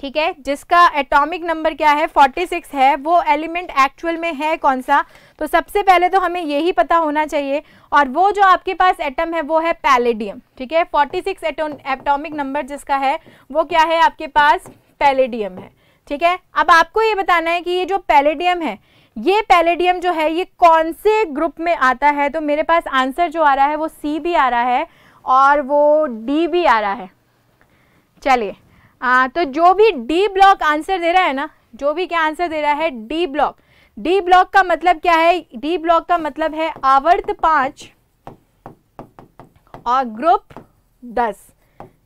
ठीक है जिसका एटॉमिक नंबर क्या है 46 है वो एलिमेंट एक्चुअल में है कौन सा तो सबसे पहले तो हमें यही पता होना चाहिए और वो जो आपके पास एटम है वो है पैलेडियम ठीक है 46 सिक्स एटॉमिक नंबर जिसका है वो क्या है आपके पास पैलेडियम है ठीक है अब आपको ये बताना है कि ये जो पैलेडियम है ये पैलेडियम जो है ये कौन से ग्रुप में आता है तो मेरे पास आंसर जो आ रहा है वो सी भी आ रहा है और वो डी भी आ रहा है चलिए तो जो भी डी ब्लॉक आंसर दे रहा है ना जो भी क्या आंसर दे रहा है डी ब्लॉक डी ब्लॉक का मतलब क्या है डी ब्लॉक का मतलब है आवर्त पांच और ग्रुप दस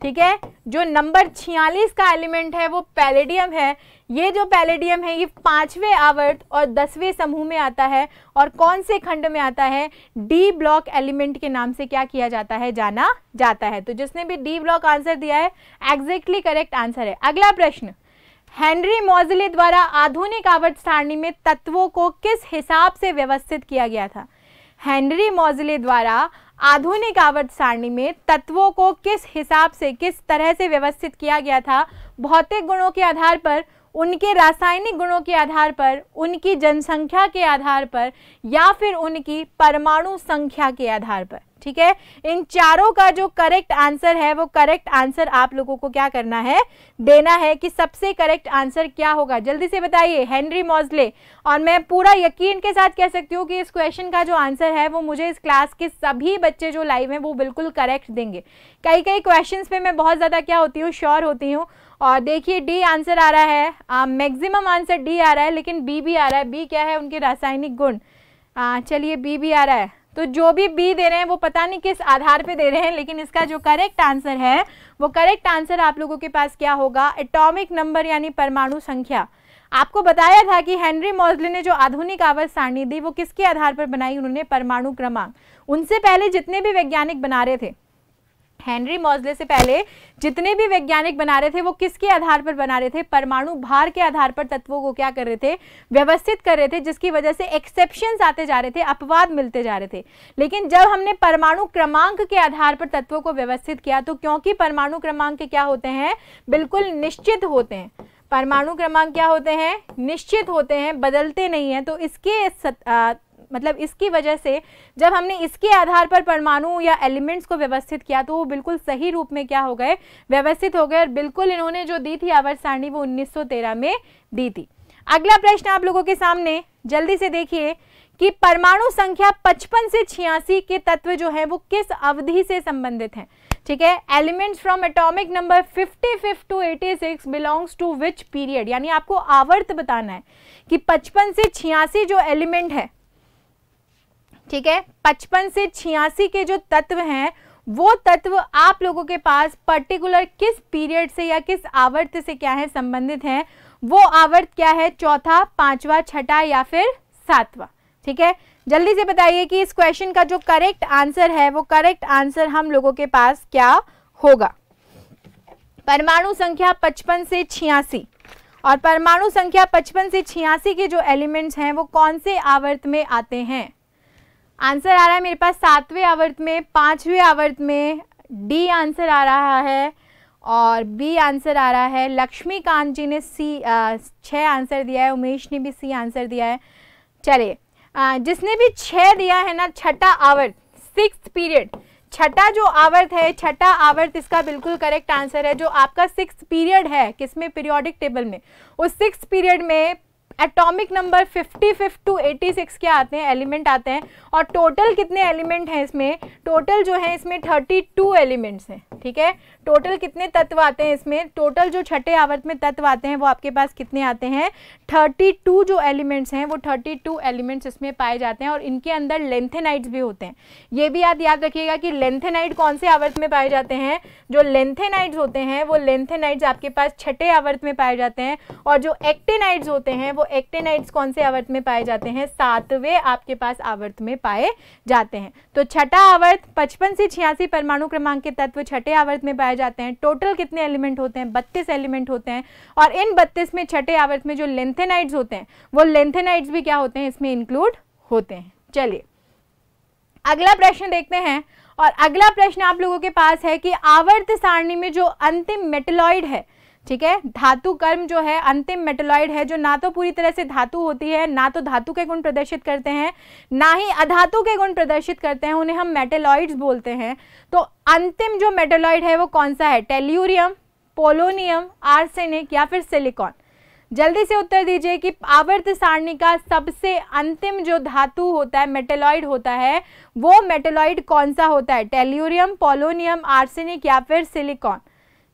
ठीक है जो नंबर छियालीस का एलिमेंट है वो पैलेडियम है ये जो पैलेडियम है ये पांचवें आवर्त और दसवें समूह में आता है और कौन से खंड में आता है डी ब्लॉक एलिमेंट के नाम से क्या किया जाता है जाना जाता है तो जिसने भी डी ब्लॉक आंसर दिया है एग्जैक्टली करेक्ट आंसर है अगला प्रश्न हेनरी मोजले द्वारा आधुनिक आवर्त सारणी में तत्वों को किस हिसाब से व्यवस्थित किया गया था हेनरी मोजले द्वारा आधुनिक आवर्त सारणी में तत्वों को किस हिसाब से किस तरह से व्यवस्थित किया गया था भौतिक गुणों के आधार पर उनके रासायनिक गुणों के आधार पर उनकी जनसंख्या के आधार पर या फिर उनकी परमाणु संख्या के आधार पर ठीक है इन चारों का जो करेक्ट आंसर है वो करेक्ट आंसर आप लोगों को क्या करना है देना है कि सबसे करेक्ट आंसर क्या होगा जल्दी से बताइए हेनरी मॉजले और मैं पूरा यकीन के साथ कह सकती हूँ कि इस क्वेश्चन का जो आंसर है वो मुझे इस क्लास के सभी बच्चे जो लाइव हैं वो बिल्कुल करेक्ट देंगे कई कई क्वेश्चन पे मैं बहुत ज़्यादा क्या होती हूँ श्योर होती हूँ और देखिए डी आंसर आ रहा है मैक्सिमम आंसर डी आ रहा है लेकिन बी भी आ रहा है बी क्या है उनके रासायनिक गुण चलिए बी भी आ रहा है तो जो भी बी दे रहे हैं वो पता नहीं किस आधार पे दे रहे हैं लेकिन इसका जो करेक्ट आंसर है वो करेक्ट आंसर आप लोगों के पास क्या होगा एटॉमिक नंबर यानी परमाणु संख्या आपको बताया था कि हेनरी मॉजले ने जो आधुनिक आवर्त सारणी दी वो किसके आधार पर बनाई उन्होंने परमाणु क्रमांक उनसे पहले जितने भी वैज्ञानिक बना रहे थे हेनरी मॉजले से पहले जितने भी वैज्ञानिक बना रहे थे वो किसके आधार पर बना रहे थे परमाणु भार के आधार पर तत्वों को क्या कर रहे थे व्यवस्थित कर रहे थे जिसकी वजह से एक्सेप्शन आते जा रहे थे अपवाद मिलते जा रहे थे लेकिन जब हमने परमाणु क्रमांक के आधार पर तत्वों को व्यवस्थित किया तो क्योंकि परमाणु क्रमांक क्या होते हैं बिल्कुल निश्चित होते हैं परमाणु क्रमांक क्या होते हैं निश्चित होते हैं बदलते नहीं हैं तो इसके मतलब इसकी वजह से जब हमने इसके आधार पर परमाणु या एलिमेंट्स को व्यवस्थित किया तो वो बिल्कुल सही रूप में क्या हो गए व्यवस्थित हो गए और बिल्कुल इन्होंने जो दी थी आवर्त सारणी वो 1913 में दी थी अगला प्रश्न आप लोगों के सामने जल्दी से देखिए कि परमाणु संख्या पचपन से छियासी के तत्व जो है वो किस अवधि से संबंधित है ठीक है elements from atomic number 55 to 86 belongs to which period यानी आपको आवर्त बताना है कि 55 से छियासी जो एलिमेंट है ठीक है पचपन से छियासी के जो तत्व हैं वो तत्व आप लोगों के पास पर्टिकुलर किस पीरियड से या किस आवर्त से क्या है संबंधित हैं वो आवर्त क्या है चौथा पांचवा छठा या फिर सातवा ठीक है जल्दी से बताइए कि इस क्वेश्चन का जो करेक्ट आंसर है वो करेक्ट आंसर हम लोगों के पास क्या होगा परमाणु संख्या पचपन से छियासी और परमाणु संख्या पचपन से छियासी के जो एलिमेंट्स हैं वो कौन से आवर्त में आते हैं आंसर आ रहा है मेरे पास सातवें आवर्त में पाँचवें आवर्त में डी आंसर आ रहा है और बी आंसर आ रहा है लक्ष्मीकांत जी ने सी छः आंसर दिया है उमेश ने भी सी आंसर दिया है चलिए जिसने भी छः दिया है ना छठा आवर्त सिक्स पीरियड छठा जो आवर्त है छठा आवर्त इसका बिल्कुल करेक्ट आंसर है जो आपका सिक्स पीरियड है किसमें पीरियोडिक टेबल में उस सिक्स पीरियड में एटॉमिक नंबर 55 टू 86 के आते हैं एलिमेंट आते हैं और टोटल कितने एलिमेंट हैं इसमें टोटल जो है इसमें 32 एलिमेंट्स हैं ठीक है टोटल कितने तत्व आते हैं इसमें टोटल जो छठे आवर्त में तत्व आते हैं वो आपके पास कितने आते हैं 32 जो एलिमेंट्स हैं वो 32 एलिमेंट्स इसमें पाए जाते हैं और इनके अंदर लेंथेनाइट्स भी होते हैं ये भी याद याद रखिएगा कि लेंथेनाइट कौन से आवर्त में पाए जाते हैं जो लेंथेनाइट्स होते हैं वो लेंथेनाइट्स आपके पास छठे आवर्त में पाए जाते हैं और जो एक्टेनाइट्स होते हैं वो एक्टेनाइट्स कौन से आवर्त में पाए जाते हैं सातवें आपके पास आवर्त में पाए जाते हैं तो छठा आवर्त पचपन से छियासी परमाणु क्रमांक के तत्व छठे आवर्त में पाए जाते हैं टोटल कितने एलिमेंट होते हैं बत्तीस एलिमेंट होते हैं और इन बत्तीस में छठे आवर्त में जो लेंथेनाइड्स होते हैं वो लेंथेनाइड्स भी क्या होते हैं इसमें इंक्लूड होते हैं चलिए अगला प्रश्न देखते हैं और अगला प्रश्न आप लोगों के पास है कि आवर्त सारणी में जो अंतिम मेटलॉइड है ठीक है धातु कर्म जो है अंतिम मेटलॉइड है जो ना तो पूरी तरह से धातु होती है ना तो धातु के गुण प्रदर्शित करते हैं ना ही अधातु के गुण प्रदर्शित करते हैं उन्हें हम मेटेलॉइड्स बोलते हैं तो अंतिम जो मेटेलॉइड है वो कौन सा है टेल्यूरियम पोलोनियम आर्सेनिक या फिर सिलिकॉन जल्दी से उत्तर दीजिए कि आवर्त सारणी का सबसे अंतिम जो धातु होता है मेटेलॉइड होता है वो मेटेलॉइड कौन सा होता है टेल्यूरियम पोलोनियम आर्सेनिक या फिर सिलिकॉन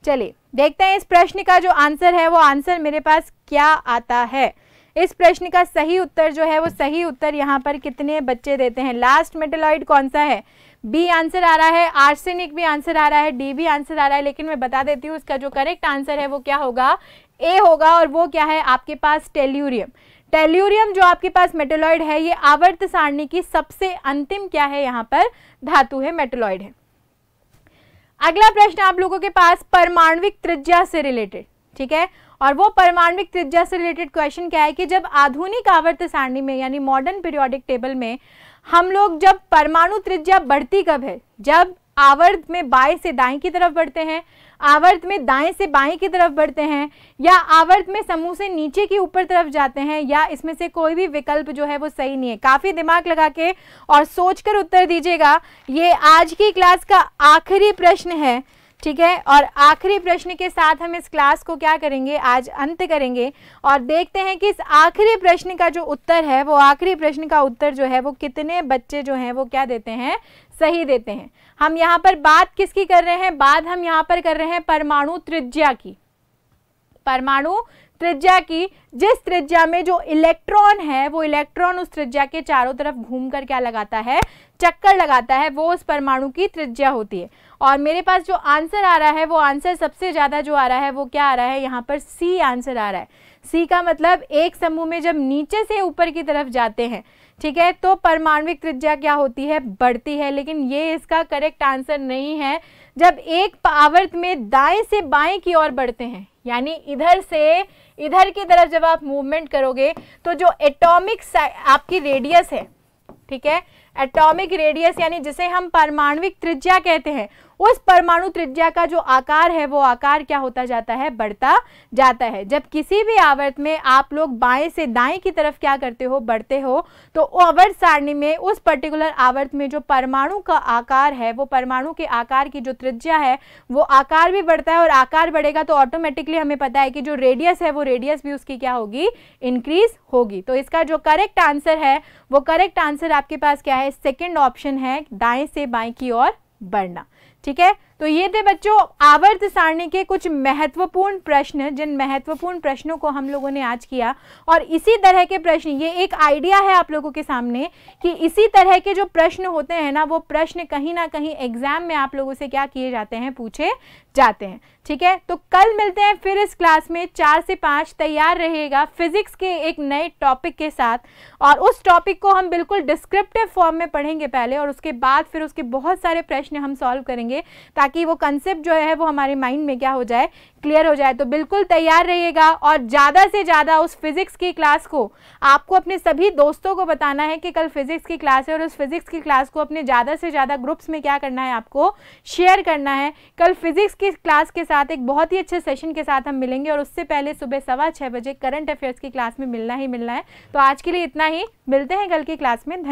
चलिए देखते हैं इस प्रश्न का जो आंसर है वो आंसर मेरे पास क्या आता है इस प्रश्न का सही उत्तर जो है वो सही उत्तर यहाँ पर कितने बच्चे देते हैं लास्ट मेटेलॉइड कौन सा है बी आंसर आ रहा है आर्सेनिक भी आंसर आ रहा है डी भी आंसर आ रहा है लेकिन मैं बता देती हूँ इसका जो करेक्ट आंसर है वो क्या होगा ए होगा और वो क्या है आपके पास टेल्यूरियम टेल्यूरियम जो आपके पास मेटेलॉइड है ये आवर्त सारणी की सबसे अंतिम क्या है यहाँ पर धातु है मेटेलॉइड है अगला प्रश्न आप लोगों के पास परमाणविक त्रिज्या से रिलेटेड ठीक है और वो परमाणविक त्रिज्या से रिलेटेड क्वेश्चन क्या है कि जब आधुनिक आवर्त सारणी में यानी मॉडर्न पीरियोडिक टेबल में हम लोग जब परमाणु त्रिज्या बढ़ती कब है जब आवर्त में बाएं से दाएं की तरफ बढ़ते हैं आवर्त में दाएं से बाएं की तरफ बढ़ते हैं या आवर्त में समूह से नीचे की ऊपर तरफ जाते हैं या इसमें से कोई भी विकल्प जो है वो सही नहीं है काफ़ी दिमाग लगा के और सोचकर उत्तर दीजिएगा ये आज की क्लास का आखिरी प्रश्न है ठीक है और आखिरी प्रश्न के साथ हम इस क्लास को क्या करेंगे आज अंत करेंगे और देखते हैं कि इस आखिरी प्रश्न का जो उत्तर है वो आखिरी प्रश्न का उत्तर जो है वो कितने बच्चे जो हैं वो क्या देते हैं सही देते हैं हम यहाँ पर बात किसकी कर रहे हैं बात हम यहाँ पर कर रहे हैं परमाणु त्रिज्या की परमाणु त्रिज्या की जिस त्रिज्या में जो इलेक्ट्रॉन है वो इलेक्ट्रॉन उस त्रिज्या के चारों तरफ घूम कर क्या लगाता है चक्कर लगाता है वो उस परमाणु की त्रिज्या होती है और मेरे पास जो आंसर आ रहा है वो आंसर सबसे ज़्यादा जो आ रहा है वो क्या आ रहा है यहाँ पर सी आंसर आ रहा है सी का मतलब एक समूह में जब नीचे से ऊपर की तरफ जाते हैं ठीक है तो परमाणविक त्रिज्या क्या होती है बढ़ती है लेकिन ये इसका करेक्ट आंसर नहीं है जब एक आवर्त में दाएं से बाएं की ओर बढ़ते हैं यानी इधर से इधर की तरफ जब आप मूवमेंट करोगे तो जो एटॉमिक आपकी रेडियस है ठीक है एटॉमिक रेडियस यानी जिसे हम परमाणविक त्रिज्या कहते हैं उस परमाणु त्रिज्या का जो आकार है वो आकार क्या होता जाता है बढ़ता जाता है जब किसी भी आवर्त में आप लोग बाएं से दाएं की तरफ क्या करते हो बढ़ते हो तो आवर्त सारणी में उस पर्टिकुलर आवर्त में जो परमाणु का आकार है वो परमाणु के आकार की जो त्रिज्या है वो आकार भी बढ़ता है और आकार बढ़ेगा तो ऑटोमेटिकली हमें पता है कि जो रेडियस है वो रेडियस भी उसकी क्या होगी इंक्रीज होगी तो इसका जो करेक्ट आंसर है वो करेक्ट आंसर आपके पास क्या है सेकेंड ऑप्शन है दाएं से बाएं की ओर बढ़ना ठीक है तो ये थे बच्चों आवर्त सारणी के कुछ महत्वपूर्ण प्रश्न जिन महत्वपूर्ण प्रश्नों को हम लोगों ने आज किया और इसी तरह के प्रश्न ये एक आइडिया है आप लोगों के सामने कि इसी तरह के जो प्रश्न होते हैं ना वो प्रश्न कहीं ना कहीं एग्जाम में आप लोगों से क्या किए जाते हैं पूछे जाते हैं ठीक है तो कल मिलते हैं फिर इस क्लास में चार से पाँच तैयार रहेगा फिजिक्स के एक नए टॉपिक के साथ और उस टॉपिक को हम बिल्कुल डिस्क्रिप्टिव फॉर्म में पढ़ेंगे पहले और उसके बाद फिर उसके बहुत सारे प्रश्न हम सॉल्व करेंगे ताकि ताकि वो कंसेप्ट जो है वो हमारे माइंड में क्या हो जाए क्लियर हो जाए तो बिल्कुल तैयार रहिएगा और ज़्यादा से ज़्यादा उस फिज़िक्स की क्लास को आपको अपने सभी दोस्तों को बताना है कि कल फिज़िक्स की क्लास है और उस फिज़िक्स की क्लास को अपने ज़्यादा से ज़्यादा ग्रुप्स में क्या करना है आपको शेयर करना है कल फिज़िक्स की क्लास के साथ एक बहुत ही अच्छे सेशन के साथ हम मिलेंगे और उससे पहले सुबह सवा बजे करंट अफेयर्स की क्लास में मिलना ही मिलना है तो आज के लिए इतना ही मिलते हैं कल की क्लास में